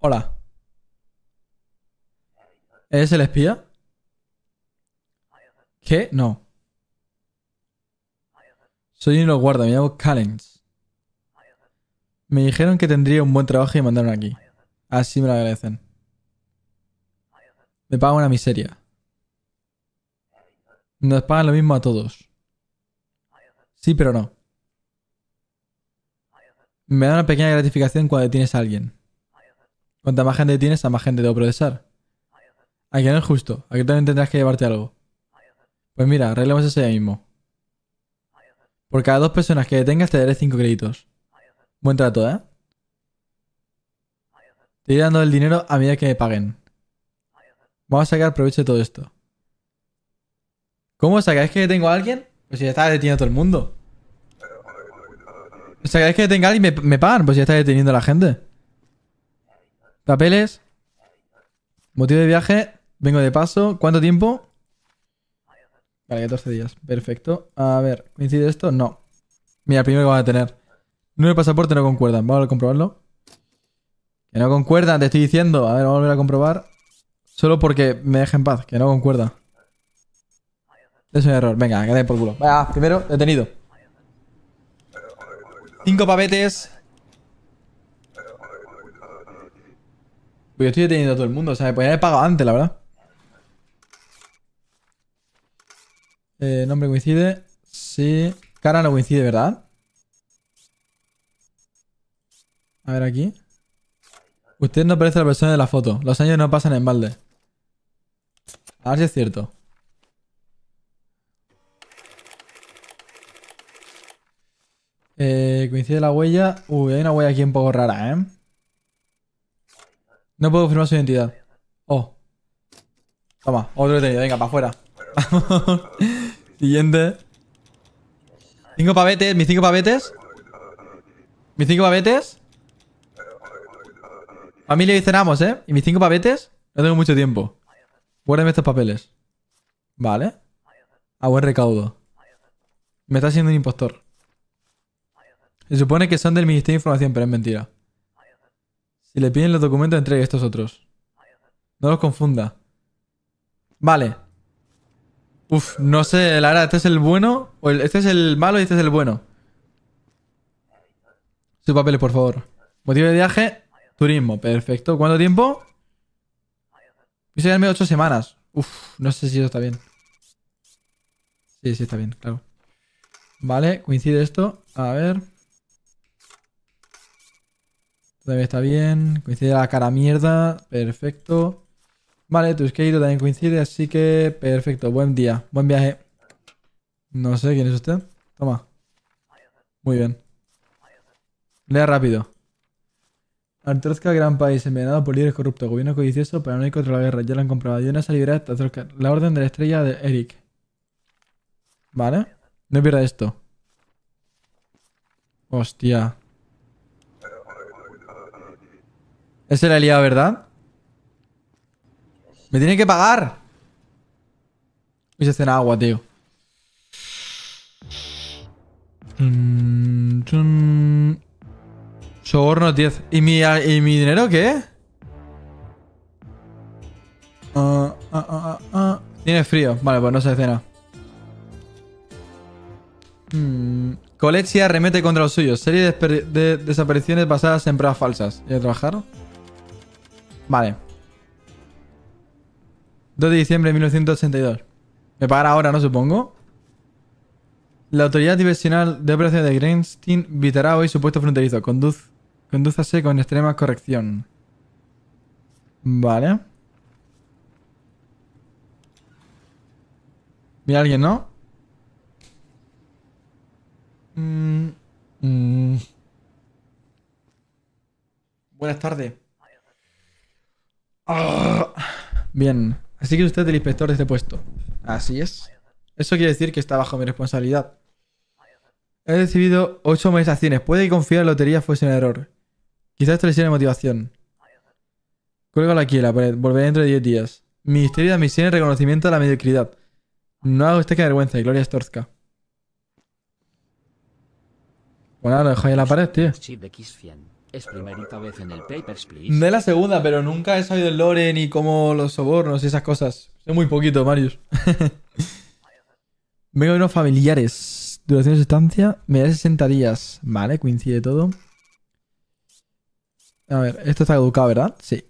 Hola. ¿Es el espía? ¿Qué? No. Soy los Guarda, me llamo Callens. Me dijeron que tendría un buen trabajo y me mandaron aquí. Así me lo agradecen. Me pagan una miseria. Nos pagan lo mismo a todos. Sí, pero no. Me da una pequeña gratificación cuando tienes a alguien. Cuanta más gente tienes, a más gente debo procesar. Aquí no es justo. Aquí también tendrás que llevarte algo. Pues mira, arreglamos eso ya mismo. Por cada dos personas que detengas te daré cinco créditos. Buen trato, ¿eh? Te iré dando el dinero a medida que me paguen. Vamos a sacar provecho de todo esto. ¿Cómo sacáis que detengo a alguien? Pues si ya está deteniendo a todo el mundo. ¿Sacáis que detenga a alguien y me, me pagan? Pues ya está deteniendo a la gente. Papeles. Motivo de viaje. Vengo de paso. ¿Cuánto tiempo? Vale, 14 días. Perfecto. A ver, ¿coincide esto? No. Mira, primero que van a tener. Número de pasaporte no concuerdan. Vamos a comprobarlo. Que no concuerdan, te estoy diciendo. A ver, vamos a volver a comprobar. Solo porque me deja en paz, que no concuerda. Es un error. Venga, que de por culo. Vaya, primero, detenido. Cinco pavetes Pues yo estoy deteniendo a todo el mundo. O sea, me pues podría haber pagado antes, la verdad. Eh, nombre coincide. Sí. Cara no coincide, ¿verdad? A ver aquí. Usted no parece la persona de la foto. Los años no pasan en balde. A ver si es cierto. Eh, coincide la huella. Uy, hay una huella aquí un poco rara, ¿eh? No puedo firmar su identidad. Oh. Toma, otro detenido. Venga, para afuera. Siguiente. Cinco pavetes, mis cinco pavetes. Mis cinco pavetes. Familia y cenamos, ¿eh? Y mis cinco pavetes. No tengo mucho tiempo. Guárdame estos papeles. Vale. A buen recaudo. Me está siendo un impostor. Se supone que son del Ministerio de Información, pero es mentira. Si le piden los documentos, entregue estos otros. No los confunda. Vale. Uf, no sé, Lara, ¿este es el bueno? O ¿Este es el malo y este es el bueno? Su papeles, por favor. Motivo de viaje, turismo. Perfecto. ¿Cuánto tiempo? en medio ocho semanas. Uf, no sé si eso está bien. Sí, sí está bien, claro. Vale, coincide esto. A ver. Todavía está bien. Coincide la cara mierda. Perfecto. Vale, tu también coincide, así que perfecto. Buen día, buen viaje. No sé quién es usted. Toma. Muy bien. Lea rápido. Artrozca, gran país, envenenado por líderes corruptos, gobierno codicioso, no paranoico contra la guerra. Ya lo han comprado. Jonas una salida La orden de la estrella de Eric. Vale. No pierda esto. Hostia. Es el aliado, ¿verdad? ¡Me tiene que pagar! se cena agua, tío. Mm, Soborno 10. ¿Y mi, ¿Y mi dinero qué? Ah, ah, ah, tiene frío. Vale, pues no se cena. Mm. remete contra los suyos. Serie de, desapariciones basadas en pruebas falsas. ¿Y a trabajar? Vale. 2 de diciembre de 1982. Me pagará ahora, ¿no? Supongo. La autoridad diversional de operación de Greenstein visitará hoy su puesto fronterizo. Conduz, condúzase con extrema corrección. Vale. Mira alguien, ¿no? Mm, mm. Buenas tardes. Ah. bien. Así que usted es el inspector de este puesto. Así es. Eso quiere decir que está bajo mi responsabilidad. He recibido ocho acciones. Puede que confiar en la lotería fuese un error. Quizás esto le de motivación. Cuélgalo aquí en la pared. Volveré dentro de 10 días. Ministerio de Misión y Reconocimiento de la Mediocridad. No hago usted que vergüenza y Gloria Storzka. Bueno, pues lo dejo ahí en la pared, tío. Es primerita vez en el Papers, Please. No es la segunda, pero nunca he sabido el lore ni cómo los sobornos y esas cosas. Sé muy poquito, Marius. Vengo de unos familiares. Duración de estancia. Me da 60 días. Vale, coincide todo. A ver, esto está caducado, ¿verdad? Sí.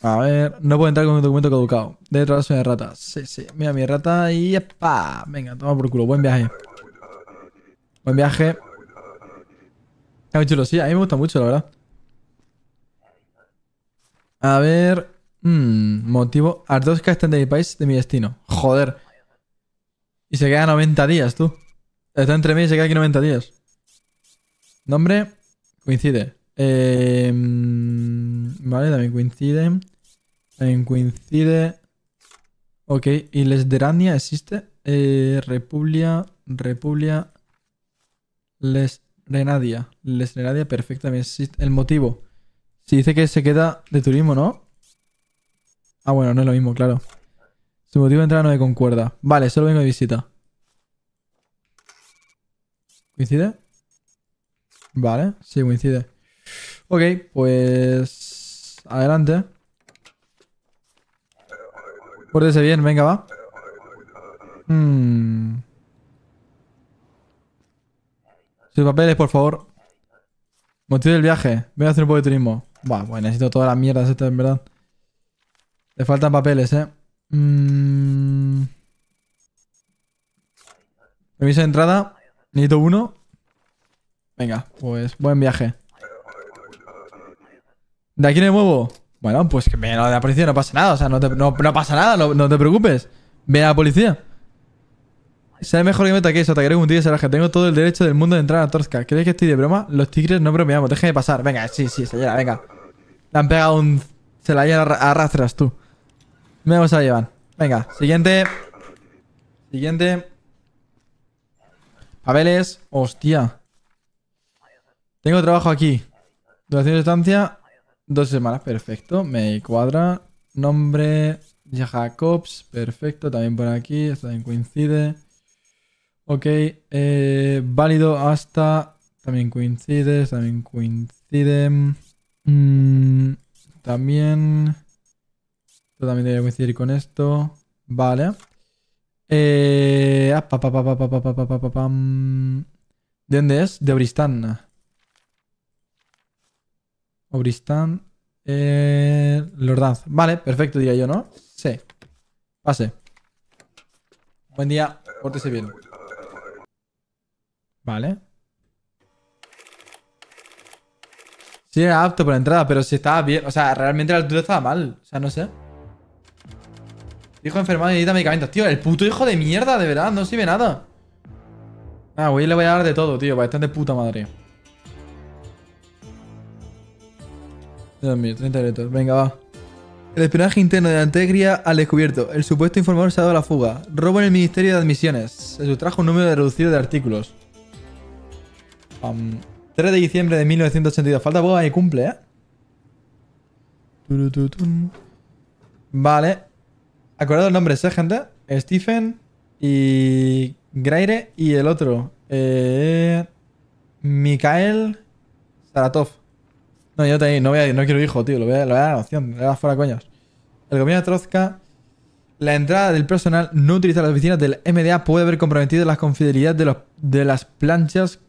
A ver, no puedo entrar con un documento caducado. Debe soy de rata. Sí, sí. Mira mi rata y... ¡Epa! Venga, toma por culo. Buen viaje. Buen viaje. Está ah, muy chulo, sí, a mí me gusta mucho, la verdad. A ver. Mmm, motivo. Ardoska están de mi país, de mi destino. Joder. Y se queda 90 días, tú. Está entre mí y se queda aquí 90 días. Nombre. Coincide. Eh, mm, vale, también coincide. También coincide. Ok, y Lesderania existe. Eh, República. Republia. Les Renadia. Les Renadia, perfectamente. El motivo. Si dice que se queda de turismo, ¿no? Ah, bueno, no es lo mismo, claro. Su motivo de entrada no me concuerda. Vale, solo vengo de visita. ¿Coincide? Vale, sí, coincide. Ok, pues... Adelante. Pórtese bien, venga, va. Mmm... papeles, por favor. Motivo del viaje. Voy a hacer un poco de turismo. Buah, bueno, necesito todas las mierdas estas, en verdad. Le faltan papeles, eh. Mm. Permiso de entrada. Necesito uno. Venga, pues buen viaje. ¿De aquí me muevo? Bueno, pues que me de la policía, no pasa nada. O sea, no, pasa nada, no, te preocupes. Ve a la policía. Será mejor que me eso, te atacaré un tigre Tengo todo el derecho del mundo de entrar a Torska. ¿Crees que estoy de broma? Los tigres no bromeamos. Déjame pasar. Venga, sí, sí, se llena, venga. Le han pegado un... Se la arrastras a rastras, tú. Me vamos a llevar. Venga, siguiente. Siguiente. Pabeles. Hostia. Tengo trabajo aquí. Duración de estancia. Dos semanas. Perfecto. Me cuadra. Nombre. Jacobs. Perfecto. También por aquí. Esto también coincide. Ok, válido hasta... También coincide, también coinciden, también... Esto también debe coincidir con esto. Vale. ¿De dónde es? De Obristán. Obristán. Eh, Vale, perfecto, diría yo, ¿no? Sí. Pase. Buen día. Pórtese bien. Vale. Sí, era apto por entrada, pero si estaba bien. O sea, realmente la altura estaba mal. O sea, no sé. Hijo enfermado y necesita medicamentos. Tío, el puto hijo de mierda, de verdad, no sirve nada. Ah, güey, le voy a dar de todo, tío. para de puta madre. Dios mío, 30 minutos. Venga, va. El espionaje interno de Antegria al descubierto. El supuesto informador se ha dado la fuga. Robo en el Ministerio de Admisiones. Se sustrajo un número reducido de artículos. 3 de diciembre de 1982. Falta poco y cumple, ¿eh? Vale. Acordado los nombres, ¿eh, gente? Stephen y Graire y el otro. Eh... Mikael Saratov. No, yo te, no, voy a, no quiero hijo, tío. Lo voy a, dar la opción. Le das fuera coñas. El gobierno de Trozka. La entrada del personal no utiliza las oficinas del MDA puede haber comprometido la confidencialidad de, los, de las planchas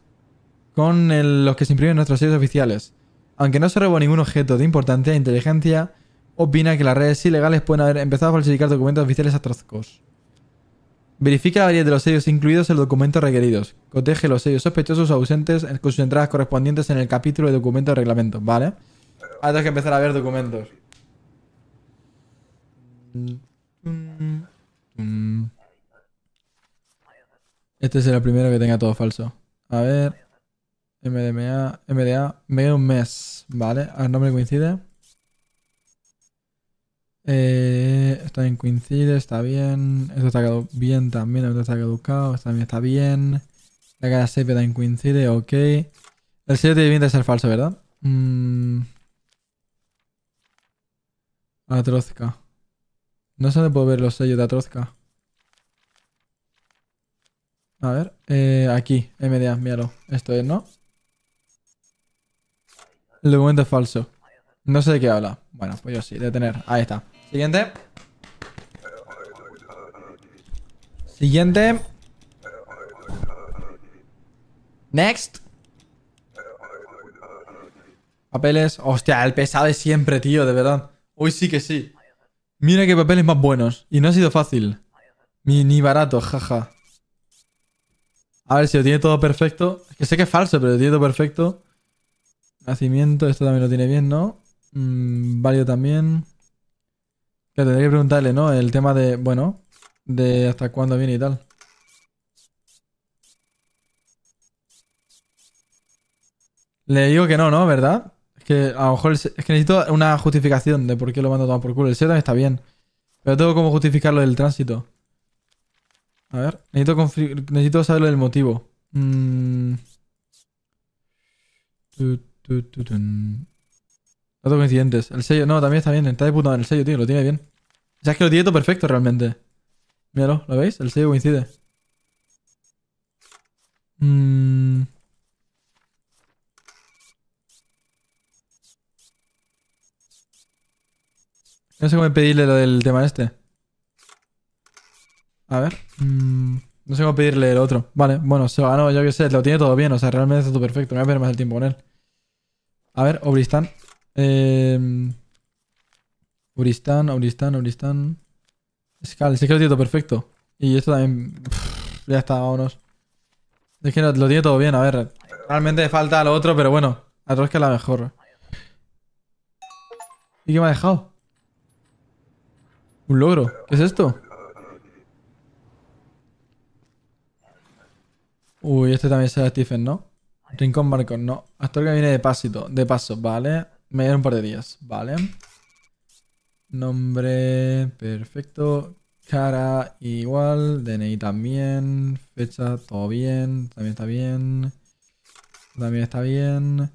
con los que se imprimen nuestros sellos oficiales. Aunque no se robó ningún objeto de importancia, inteligencia opina que las redes ilegales pueden haber empezado a falsificar documentos oficiales a trozos. Verifica la variedad de los sellos incluidos en los documentos requeridos. Coteje los sellos sospechosos o ausentes con sus entradas correspondientes en el capítulo de documentos de reglamento, ¿vale? Ahora tengo que empezar a ver documentos. Este es el primero que tenga todo falso. A ver. MDMA, MDA, medio mes, ¿vale? El nombre coincide. Eh, está en coincide, está bien. Esto está bien también, esto está caducado, también está bien. La cara sepia también coincide, ok. El 7 Es ser falso, ¿verdad? Mm. Atrozca. No sé dónde puedo ver los sellos de Atrozca. A ver, eh, aquí, MDA, míralo. Esto es, ¿no? El documento es falso. No sé de qué habla. Bueno, pues yo sí, detener. Ahí está. Siguiente. Siguiente. Next. Papeles. Hostia, el pesado de siempre, tío, de verdad. Hoy sí que sí. Mira qué papeles más buenos. Y no ha sido fácil. Ni, ni barato, jaja. A ver si lo tiene todo perfecto. Es que sé que es falso, pero lo tiene todo perfecto. Nacimiento, esto también lo tiene bien, ¿no? Mm, también. Que tendría que preguntarle, ¿no? El tema de, bueno, de hasta cuándo viene y tal. Le digo que no, ¿no? ¿Verdad? Es que a lo mejor es que necesito una justificación de por qué lo mando todo por culo. El SEO también está bien. Pero tengo como justificarlo del tránsito. A ver, necesito, necesito saber del motivo. Mm. No coincidentes. El sello, no, también está bien. Está de puta madre el sello, tío. Lo tiene bien. O sea, es que lo tiene todo perfecto realmente. Míralo, ¿lo veis? El sello coincide. Mm. No sé cómo pedirle lo del tema este. A ver. Mm, no sé cómo pedirle el otro. Vale, bueno, se lo ganó, yo qué sé. Lo tiene todo bien. O sea, realmente está todo perfecto. No voy a perder más el tiempo con él. A ver, Obristán. Eh, em, Obristán, Obristán, Obristán. Es que, lo tiene perfecto. Y esto también... ya está, vámonos. Es que lo tiene todo bien, a ver. Realmente falta lo otro, pero bueno. La es la mejor. ¿Y qué me ha dejado? Un logro. ¿Qué es esto? Uy, este también será Stephen, ¿no? Rincón marco, no. que viene de pasito, de paso, vale. Me dieron un par de días, vale. Nombre, perfecto. Cara, igual. DNI también. Fecha, todo bien. También está bien. También está bien.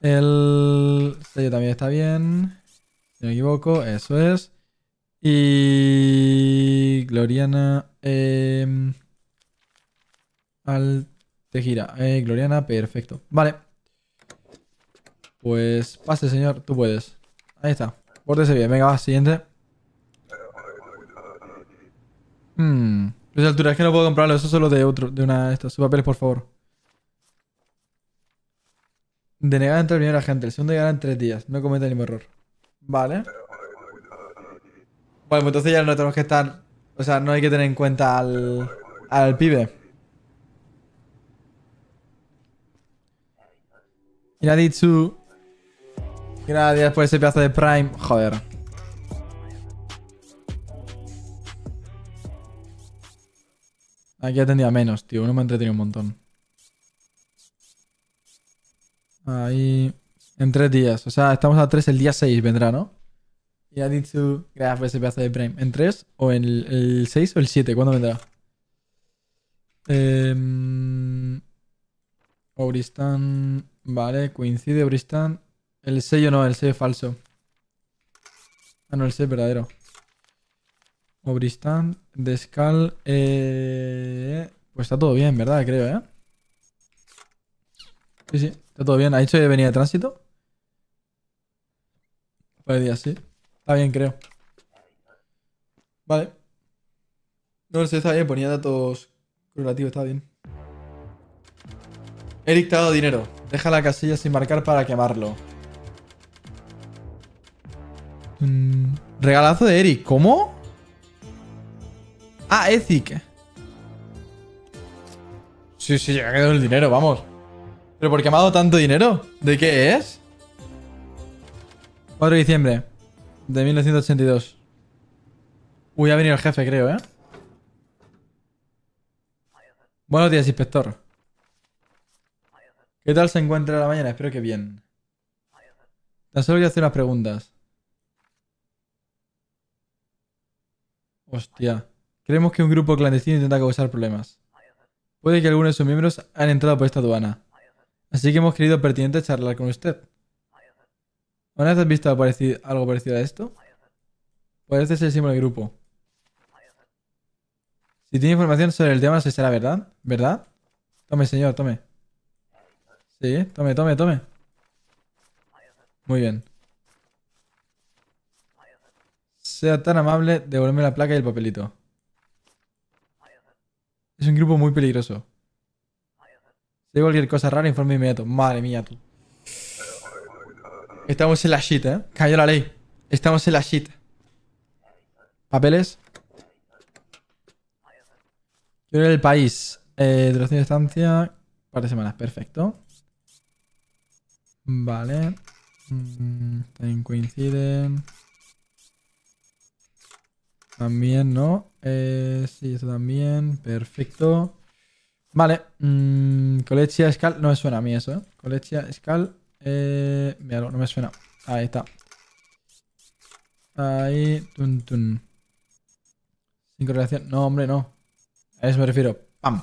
El sello también está bien. Si no me equivoco, eso es. Y Gloriana. Eh, al gira. Eh, Gloriana, perfecto. Vale. Pues pase, señor. Tú puedes. Ahí está. Pórtese bien. Venga, va. Siguiente. Hmm. Es altura. Es que no puedo comprarlo. Eso solo de otro. De una de estas. Sus papeles, por favor. Denegar entre el primer agente. El segundo llegará en tres días. No comete ningún error. Vale. Bueno, pues entonces ya no tenemos que estar... O sea, no hay que tener en cuenta al, al pibe. tu Gracias por ese pedazo de Prime. Joder. Aquí atendía menos, tío. Uno me ha entretenido un montón. Ahí. En tres días. O sea, estamos a tres. El día 6 vendrá, ¿no? Y dicho. Gracias por ese pedazo de Prime. ¿En tres? ¿O en el 6 o el 7? ¿Cuándo vendrá? Eh. Auristan. Vale, coincide Bristan. El sello no, el sello falso. Ah, no, el sello verdadero. O Bristan, Descal... Eh, pues está todo bien, ¿verdad? Creo, ¿eh? Sí, sí, está todo bien. ¿Ha dicho que venía de tránsito? Vale, pues día, sí. Está bien, creo. Vale. No el sé, está bien, ponía datos curativos está bien. He dictado dinero. Deja la casilla sin marcar para quemarlo. Mm, regalazo de Eric. ¿Cómo? Ah, Ethic. Sí, sí, ha quedado el dinero, vamos. ¿Pero por qué me ha dado tanto dinero? ¿De qué es? 4 de diciembre de 1982. Uy, ha venido el jefe, creo, ¿eh? Buenos días, inspector. ¿Qué tal se encuentra la mañana? Espero que bien. Tan solo voy a hacer unas preguntas. Hostia. Creemos que un grupo clandestino intenta causar problemas. Puede que algunos de sus miembros han entrado por esta aduana. Así que hemos querido pertinente charlar con usted. ¿Una has visto algo parecido a esto? Parece ser el símbolo del grupo. Si tiene información sobre el tema, se será verdad, ¿verdad? Tome, señor, tome. Sí, tome, tome, tome. Muy bien. Sea tan amable devolverme la placa y el papelito. Es un grupo muy peligroso. Si hay cualquier cosa rara, informe inmediato. Madre mía, tú. Estamos en la shit, ¿eh? Cayó la ley. Estamos en la shit. Papeles. Yo el país. Eh, duración de estancia. Par de semanas. Perfecto. Vale. Mm, también coinciden. También, ¿no? Eh, sí, eso también. Perfecto. Vale. Mm, Colechia, Scal. No me suena a mí eso, ¿eh? Colechia, Scal. Eh, no me suena. Ahí está. Ahí. Tun, tun. Sin correlación. No, hombre, no. A eso me refiero. ¡Pam!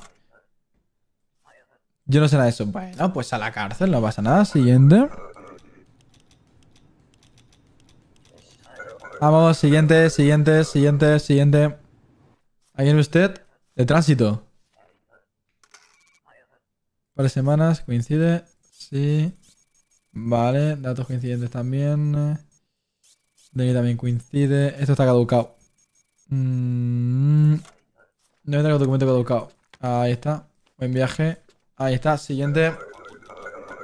Yo no sé nada de eso. Bueno, pues a la cárcel, no pasa nada. Siguiente. Vamos, siguiente, siguiente, siguiente, siguiente. ¿Ahí viene usted? De tránsito. Varias semanas, coincide. Sí. Vale, datos coincidentes también. De aquí también coincide. Esto está caducado. Mm. no me traigo documento caducado. Ahí está. Buen viaje. Ahí está, siguiente.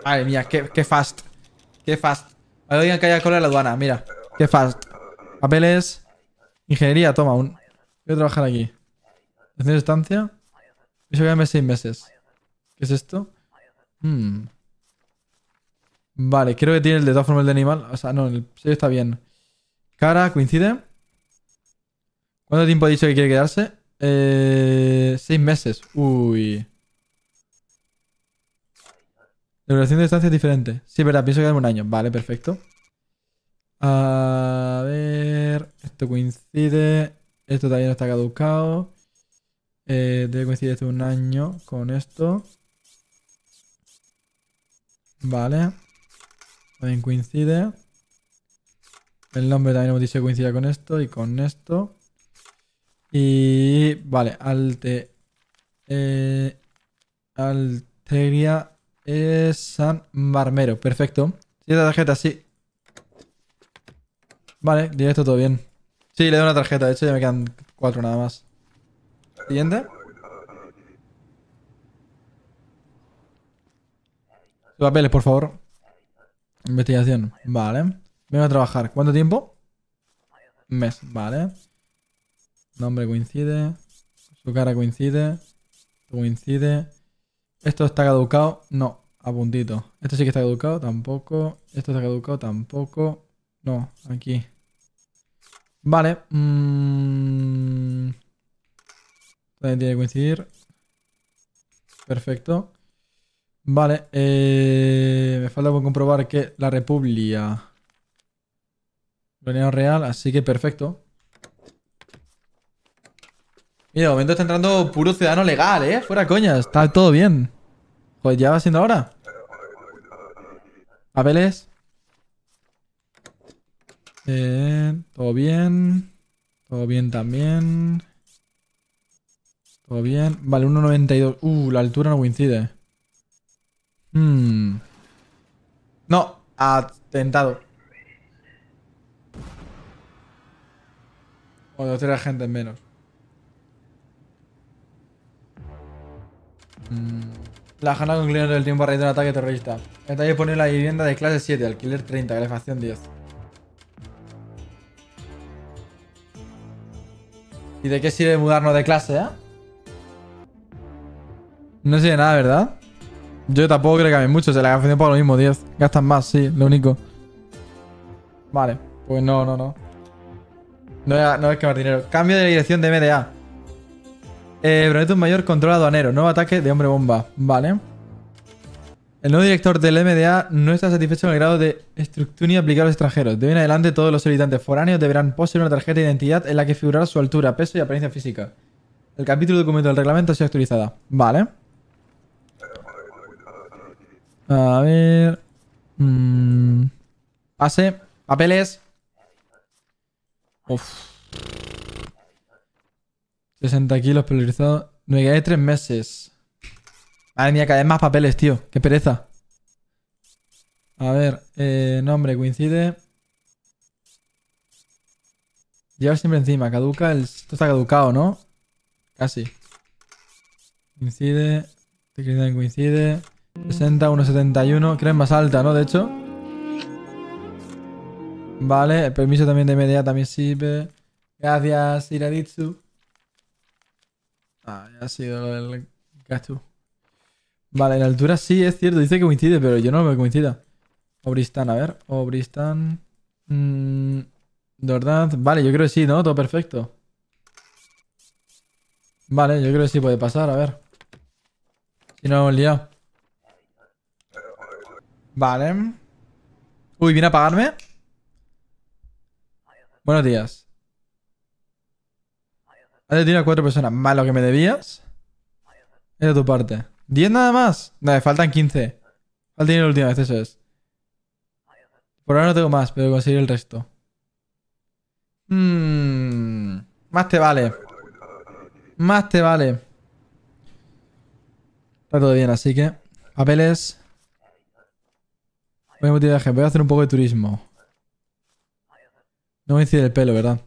Ay, mía, qué, fast. Qué fast. Oigan que haya cola en la aduana, mira. Qué fast. Papeles. Ingeniería, toma un. Voy a trabajar aquí. Haciendo estancia. Eso a me seis meses. ¿Qué es esto? Hmm. Vale, creo que tiene el de todas formas el de animal. O sea, no, el sello está bien. Cara, coincide. ¿Cuánto tiempo ha dicho que quiere quedarse? Eh, seis meses. Uy. Duración de distancia es diferente. Sí, verdad, pienso que es un año. Vale, perfecto. A ver. Esto coincide. Esto también está caducado. Eh, debe coincidir un año con esto. Vale. También coincide. El nombre también hemos dicho que coincide con esto y con esto. Y. Vale, Alte. Eh, Alteria es San Marmero, perfecto. Siete tarjeta? sí. Vale, directo todo bien. Sí, le doy una tarjeta, de hecho ya me quedan cuatro nada más. Siguiente. Papeles, por favor. Investigación. Vale. Vengo a trabajar. ¿Cuánto tiempo? mes. Vale. Nombre coincide. Su cara coincide. Coincide. ¿Esto está caducado? No a puntito. Este sí que está educado. tampoco. ¿Esto está educado. tampoco. No, aquí. Vale. Mm. También tiene que coincidir. Perfecto. Vale. Eh, me falta comprobar que la República... unión real, así que perfecto. Mira, de momento está entrando puro ciudadano legal, ¿eh? Fuera coña, está todo bien. Pues ya va siendo ahora. A todo bien. Todo bien también. Todo bien. Vale, 1.92. Uh, la altura no coincide. Hmm. No, atentado. O de otra gente menos. Hmm. La jana concluyendo el tiempo a raíz de un ataque terrorista. Está poner la vivienda de clase 7, alquiler 30, calefacción 10. ¿Y de qué sirve mudarnos de clase, eh? No sirve nada, ¿verdad? Yo tampoco creo que cambie mucho. Se la canción por lo mismo, 10. Gastan más, sí, lo único. Vale, pues no, no, no. No, no es que más dinero. Cambio de dirección de MDA. Eh, Mayor controlado aduanero. Nuevo ataque de hombre bomba. Vale. El nuevo director del MDA no está satisfecho con el grado de estructura aplicado a los extranjeros. De hoy adelante, todos los habitantes foráneos deberán poseer una tarjeta de identidad en la que figurar su altura, peso y apariencia física. El capítulo documento del reglamento ha sido actualizada. Vale. A ver. hace mm. Pase. Papeles. Uf. 60 kilos priorizados. Me quedé tres meses. Madre mía, cada vez más papeles, tío. Qué pereza. A ver, eh, nombre coincide. lleva siempre encima. Caduca Esto está caducado, ¿no? Casi. Coincide. Coincide. 60, 1,71. Creo es más alta, ¿no? De hecho. Vale, el permiso también de media también sirve. Gracias, Iraditsu. Ah, ha sido el gasto. Vale, en altura sí, es cierto. Dice que coincide, pero yo no me coincida. Obristan, a ver. Obristan mm, verdad. Vale, yo creo que sí, ¿no? Todo perfecto. Vale, yo creo que sí puede pasar, a ver. Si no hemos liado. Vale. Uy, ¿viene a pagarme? Buenos días. Has de a cuatro personas. Más lo que me debías. Es de tu parte. ¿Diez nada más? me faltan 15. Falta dinero la última vez, eso este es. Por ahora no tengo más, pero conseguir el resto. Hmm. Más te vale. Más te vale. Está todo bien, así que. Papeles. Voy a voy a hacer un poco de turismo. No me incide el pelo, ¿verdad?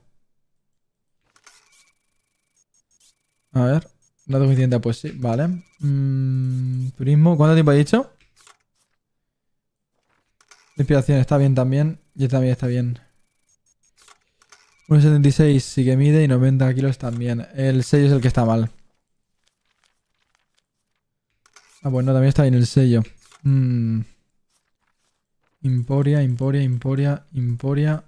A ver. es suficiente, pues sí, vale. Mm, turismo, ¿cuánto tiempo he dicho? Inspiración, está bien también. Y también está bien. 1,76 sí que mide y 90 kilos también. El sello es el que está mal. Ah, bueno, también está bien el sello. Mm. Emporia, Imporia, Imporia, Imporia, Imporia.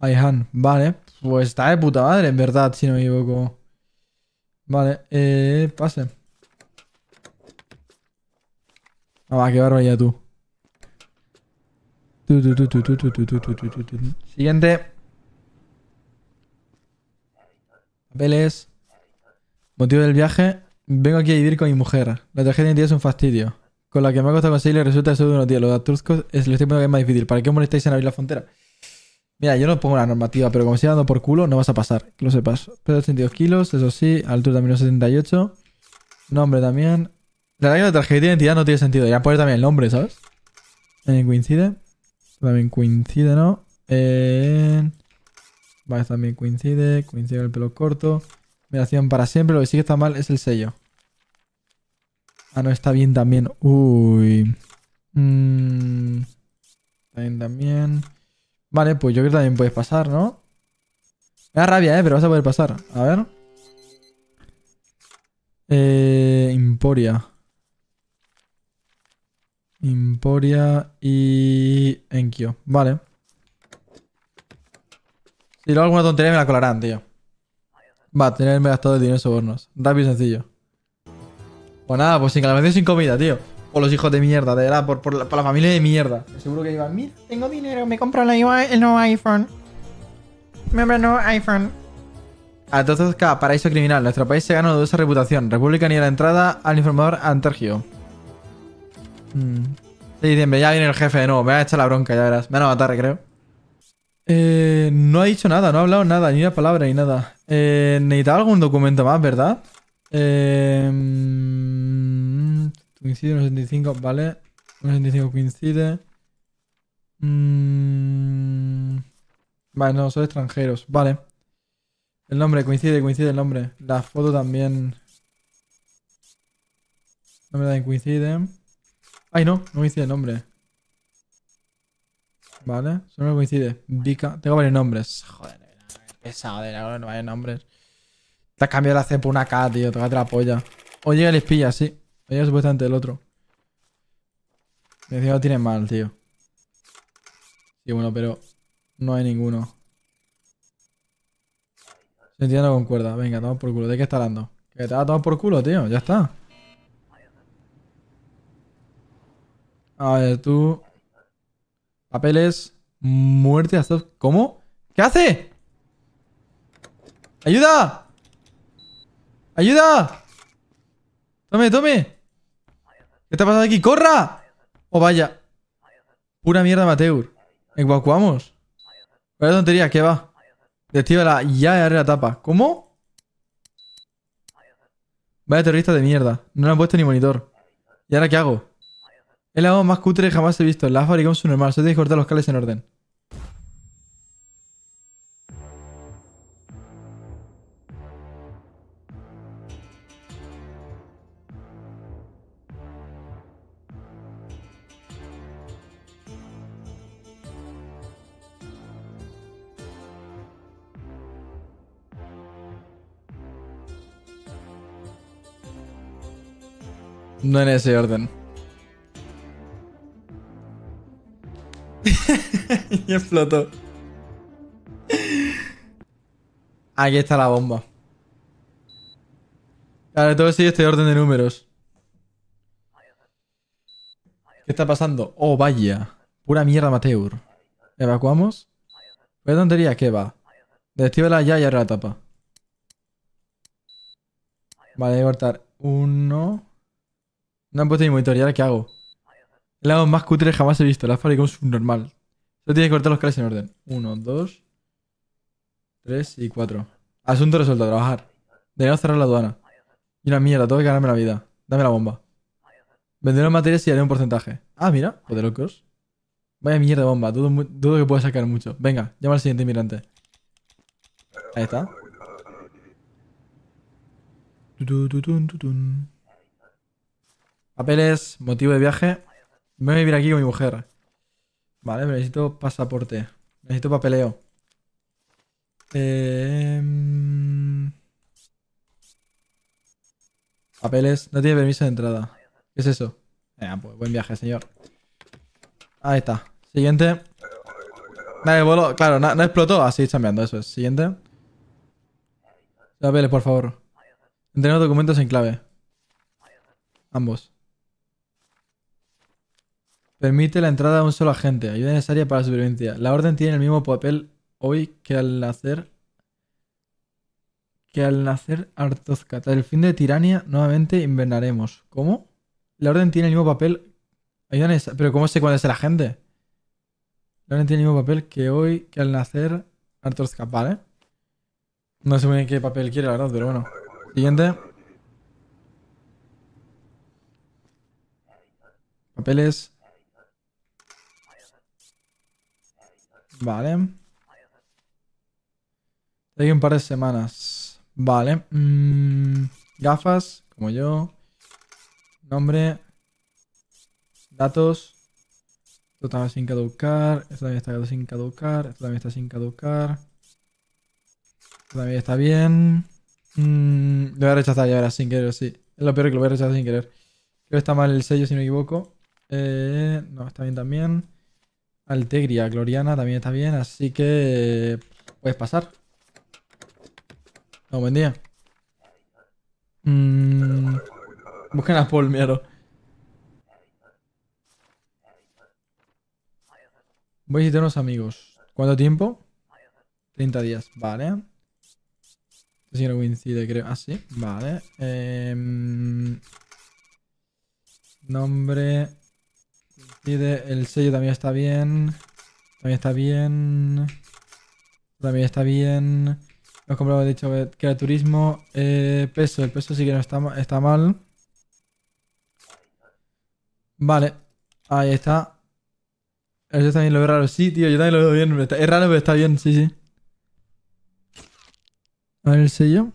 Aihan. Vale, pues está de puta madre, en verdad, si no me equivoco. Vale, eh, pase. Ah, va, qué barbaridad tú. Siguiente. Papeles. Motivo del viaje. Vengo aquí a vivir con mi mujer. La tragedia de día es un fastidio. Con la que me ha costado conseguir resulta ser de unos días. Los turcos es lo que es más difícil. ¿Para qué molestáis en abrir la frontera? Mira, yo no pongo la normativa, pero como estoy dando por culo, no vas a pasar, que lo sepas. Peso 82 kilos, eso sí, altura también 78. Nombre también. La verdad la tarjeta de identidad no tiene sentido. Ya puede también el nombre, ¿sabes? También coincide. También coincide, ¿no? Vale, también coincide. Coincide con el pelo corto. Miración para siempre. Lo que sí que está mal es el sello. Ah, no, está bien también. Uy. Mm. Está También, también. Vale, pues yo creo que también puedes pasar, ¿no? Me da rabia, ¿eh? Pero vas a poder pasar. A ver. Eh, Emporia. Emporia y Enkyo. Vale. Si luego alguna tontería me la colarán, tío. Va, tenerme gastado el dinero en sobornos. Rápido y sencillo. Pues nada, pues sin y sin comida, tío. Por los hijos de mierda, de verdad, por, por, la, familia de mierda. Seguro que iban, mira, tengo dinero, me compro el nuevo iPhone. Me nuevo iPhone. A todos K, paraíso criminal. Nuestro país se ganó de esa reputación. República ni la entrada al informador Antergio. Mm. ya viene el jefe de nuevo. Me va a echar la bronca, ya verás. Me van a matar, creo. Eh, no ha dicho nada, no ha hablado nada, ni una palabra, ni nada. Eh, necesitaba algún documento más, ¿verdad? Eh... Coincide 1.75, vale. 65 coincide. Mm. Vale, no, son extranjeros. Vale. El nombre, coincide, coincide el nombre. La foto también. El nombre también coincide. Ay, no, no coincide el nombre. Vale, solo no coincide. Vika. Tengo varios nombres. Joder, pesado de no hay nombres. Te has cambiado la C por una K, tío. Tócate la polla. Oye, les espilla sí. Ella supuestamente el otro. Me encima lo tiene mal, tío. Sí, bueno, pero no hay ninguno. Se entiendo con cuerda. Venga, toma por culo. ¿De qué está hablando? Que te va a por culo, tío. Ya está. A ver, tú. Papeles. Muerte a estos. ¿Cómo? ¿Qué hace? ¡Ayuda! ¡Ayuda! ¡Tome, tome! ¿Qué está pasando aquí? ¡Corra! ¡Oh, vaya! Pura mierda en Evacuamos. Vaya tontería, ¿qué va? la, ya de abre la tapa. ¿Cómo? Vaya terrorista de mierda. No le han puesto ni monitor. ¿Y ahora qué hago? Es la más cutre que jamás he visto. La fabricamos su normal. Solo tienes que cortar los cables en orden. No en ese orden. y explotó. Aquí está la bomba. tengo todo sigue este orden de números. ¿Qué está pasando? Oh, vaya. Pura mierda, Mateur. ¿Evacuamos? ¿Qué tontería? ¿Qué va? la ya y abre la tapa. Vale, voy a cortar uno. No han puesto mi monitor, ¿y ahora qué hago? El lado más cutre jamás he visto, la es normal Solo tiene que cortar los canales en orden. Uno, dos, tres y cuatro. Asunto resuelto, trabajar. Deberíamos cerrar la aduana. Y una mierda, tengo que ganarme la vida. Dame la bomba. Venderé los materiales y haré un porcentaje. Ah, mira, poderosos. locos. Vaya mierda bomba, dudo, que pueda sacar mucho. Venga, llama al siguiente inmigrante. Ahí está. Papeles, motivo de viaje. Me voy a vivir aquí con mi mujer. Vale, necesito pasaporte. Necesito papeleo. Em, papeles. No tiene permiso de entrada. ¿Qué es eso? Ah, pues buen viaje, señor. Ahí está. Siguiente. Nadie vuelo, Claro, no, explotó. Así ah, cambiando, eso es. Siguiente. Papeles, por favor. Entrenar documentos en clave. Ambos. Permite la entrada de un solo agente, ayuda necesaria para la supervivencia. La orden tiene el mismo papel hoy que al nacer que al nacer Artozka. Tras el fin de Tirania, nuevamente invernaremos. ¿Cómo? La orden tiene el mismo papel. Ayuda necesaria Pero ¿cómo sé cuál es el agente? La orden tiene el mismo papel que hoy que al nacer Artozka. ¿vale? No sé muy qué papel quiere, la verdad, pero bueno. Siguiente. Papeles. Vale. hay un par de semanas. Vale. Mm, gafas, como yo. Nombre. Datos. Esto también sin caducar. Esto también está sin caducar. Esto también está sin caducar. Esto también está bien. Mm, lo voy a rechazar ya ahora sin querer, sí. Es lo peor que lo voy a rechazar sin querer. Creo que está mal el sello si no me equivoco. Eh, no, está bien también. Altegria, Gloriana también está bien, así que puedes pasar. No, buen día. Busca mm, busquen a Paul, miro. Voy a visitar unos amigos. ¿Cuánto tiempo? 30 días, vale. Si no coincide, creo. Ah, sí, vale. Em, nombre el sello también está bien. También está bien. También está bien. Hemos comprado, he dicho que era turismo. Eh, peso, el peso sí que no está, mal. Vale, ahí está. eso también lo veo raro. Sí, tío, yo también lo veo bien. Es raro, pero está bien, sí, sí. A ver el sello.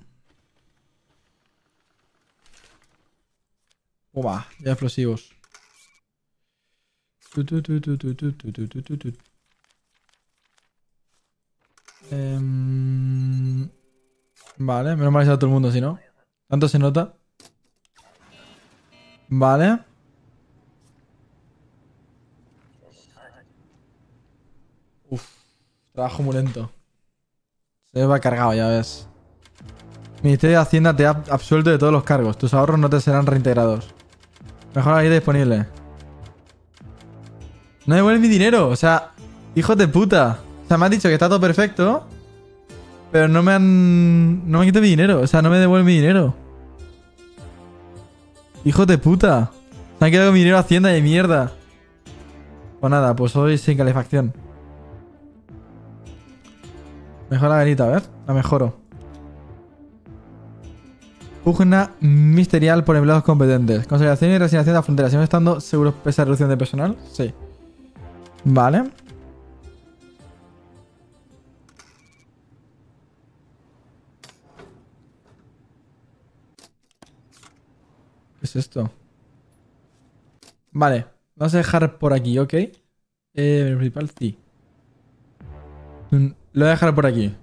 va ya explosivos. Em, vale, menos mal que a todo el mundo, si no. ¿Tanto se nota? Vale. Uf, trabajo muy lento. Se va cargado, ya ves. Ministerio de Hacienda te ha absuelto de todos los cargos. Tus ahorros no te serán reintegrados. Mejor ahí disponible. No devuelve mi dinero. O sea, Hijo de puta. O sea, me han dicho que está todo perfecto. Pero no me han... No me quitado mi dinero. O sea, no me devuelve mi dinero. Hijo de puta. Se han quedado mi dinero Hacienda de mierda. Pues nada, pues hoy sin calefacción. Mejor la ganita, a ver. La mejoro. Pugna misterial por empleados competentes. Consolidación y resignación de la frontera. estando seguros pese a reducción de personal? Sí. Vale. ¿Qué es esto? Vale, vas a dejar por aquí, ¿ok? Eh, principal, sí. Lo voy a dejar por aquí.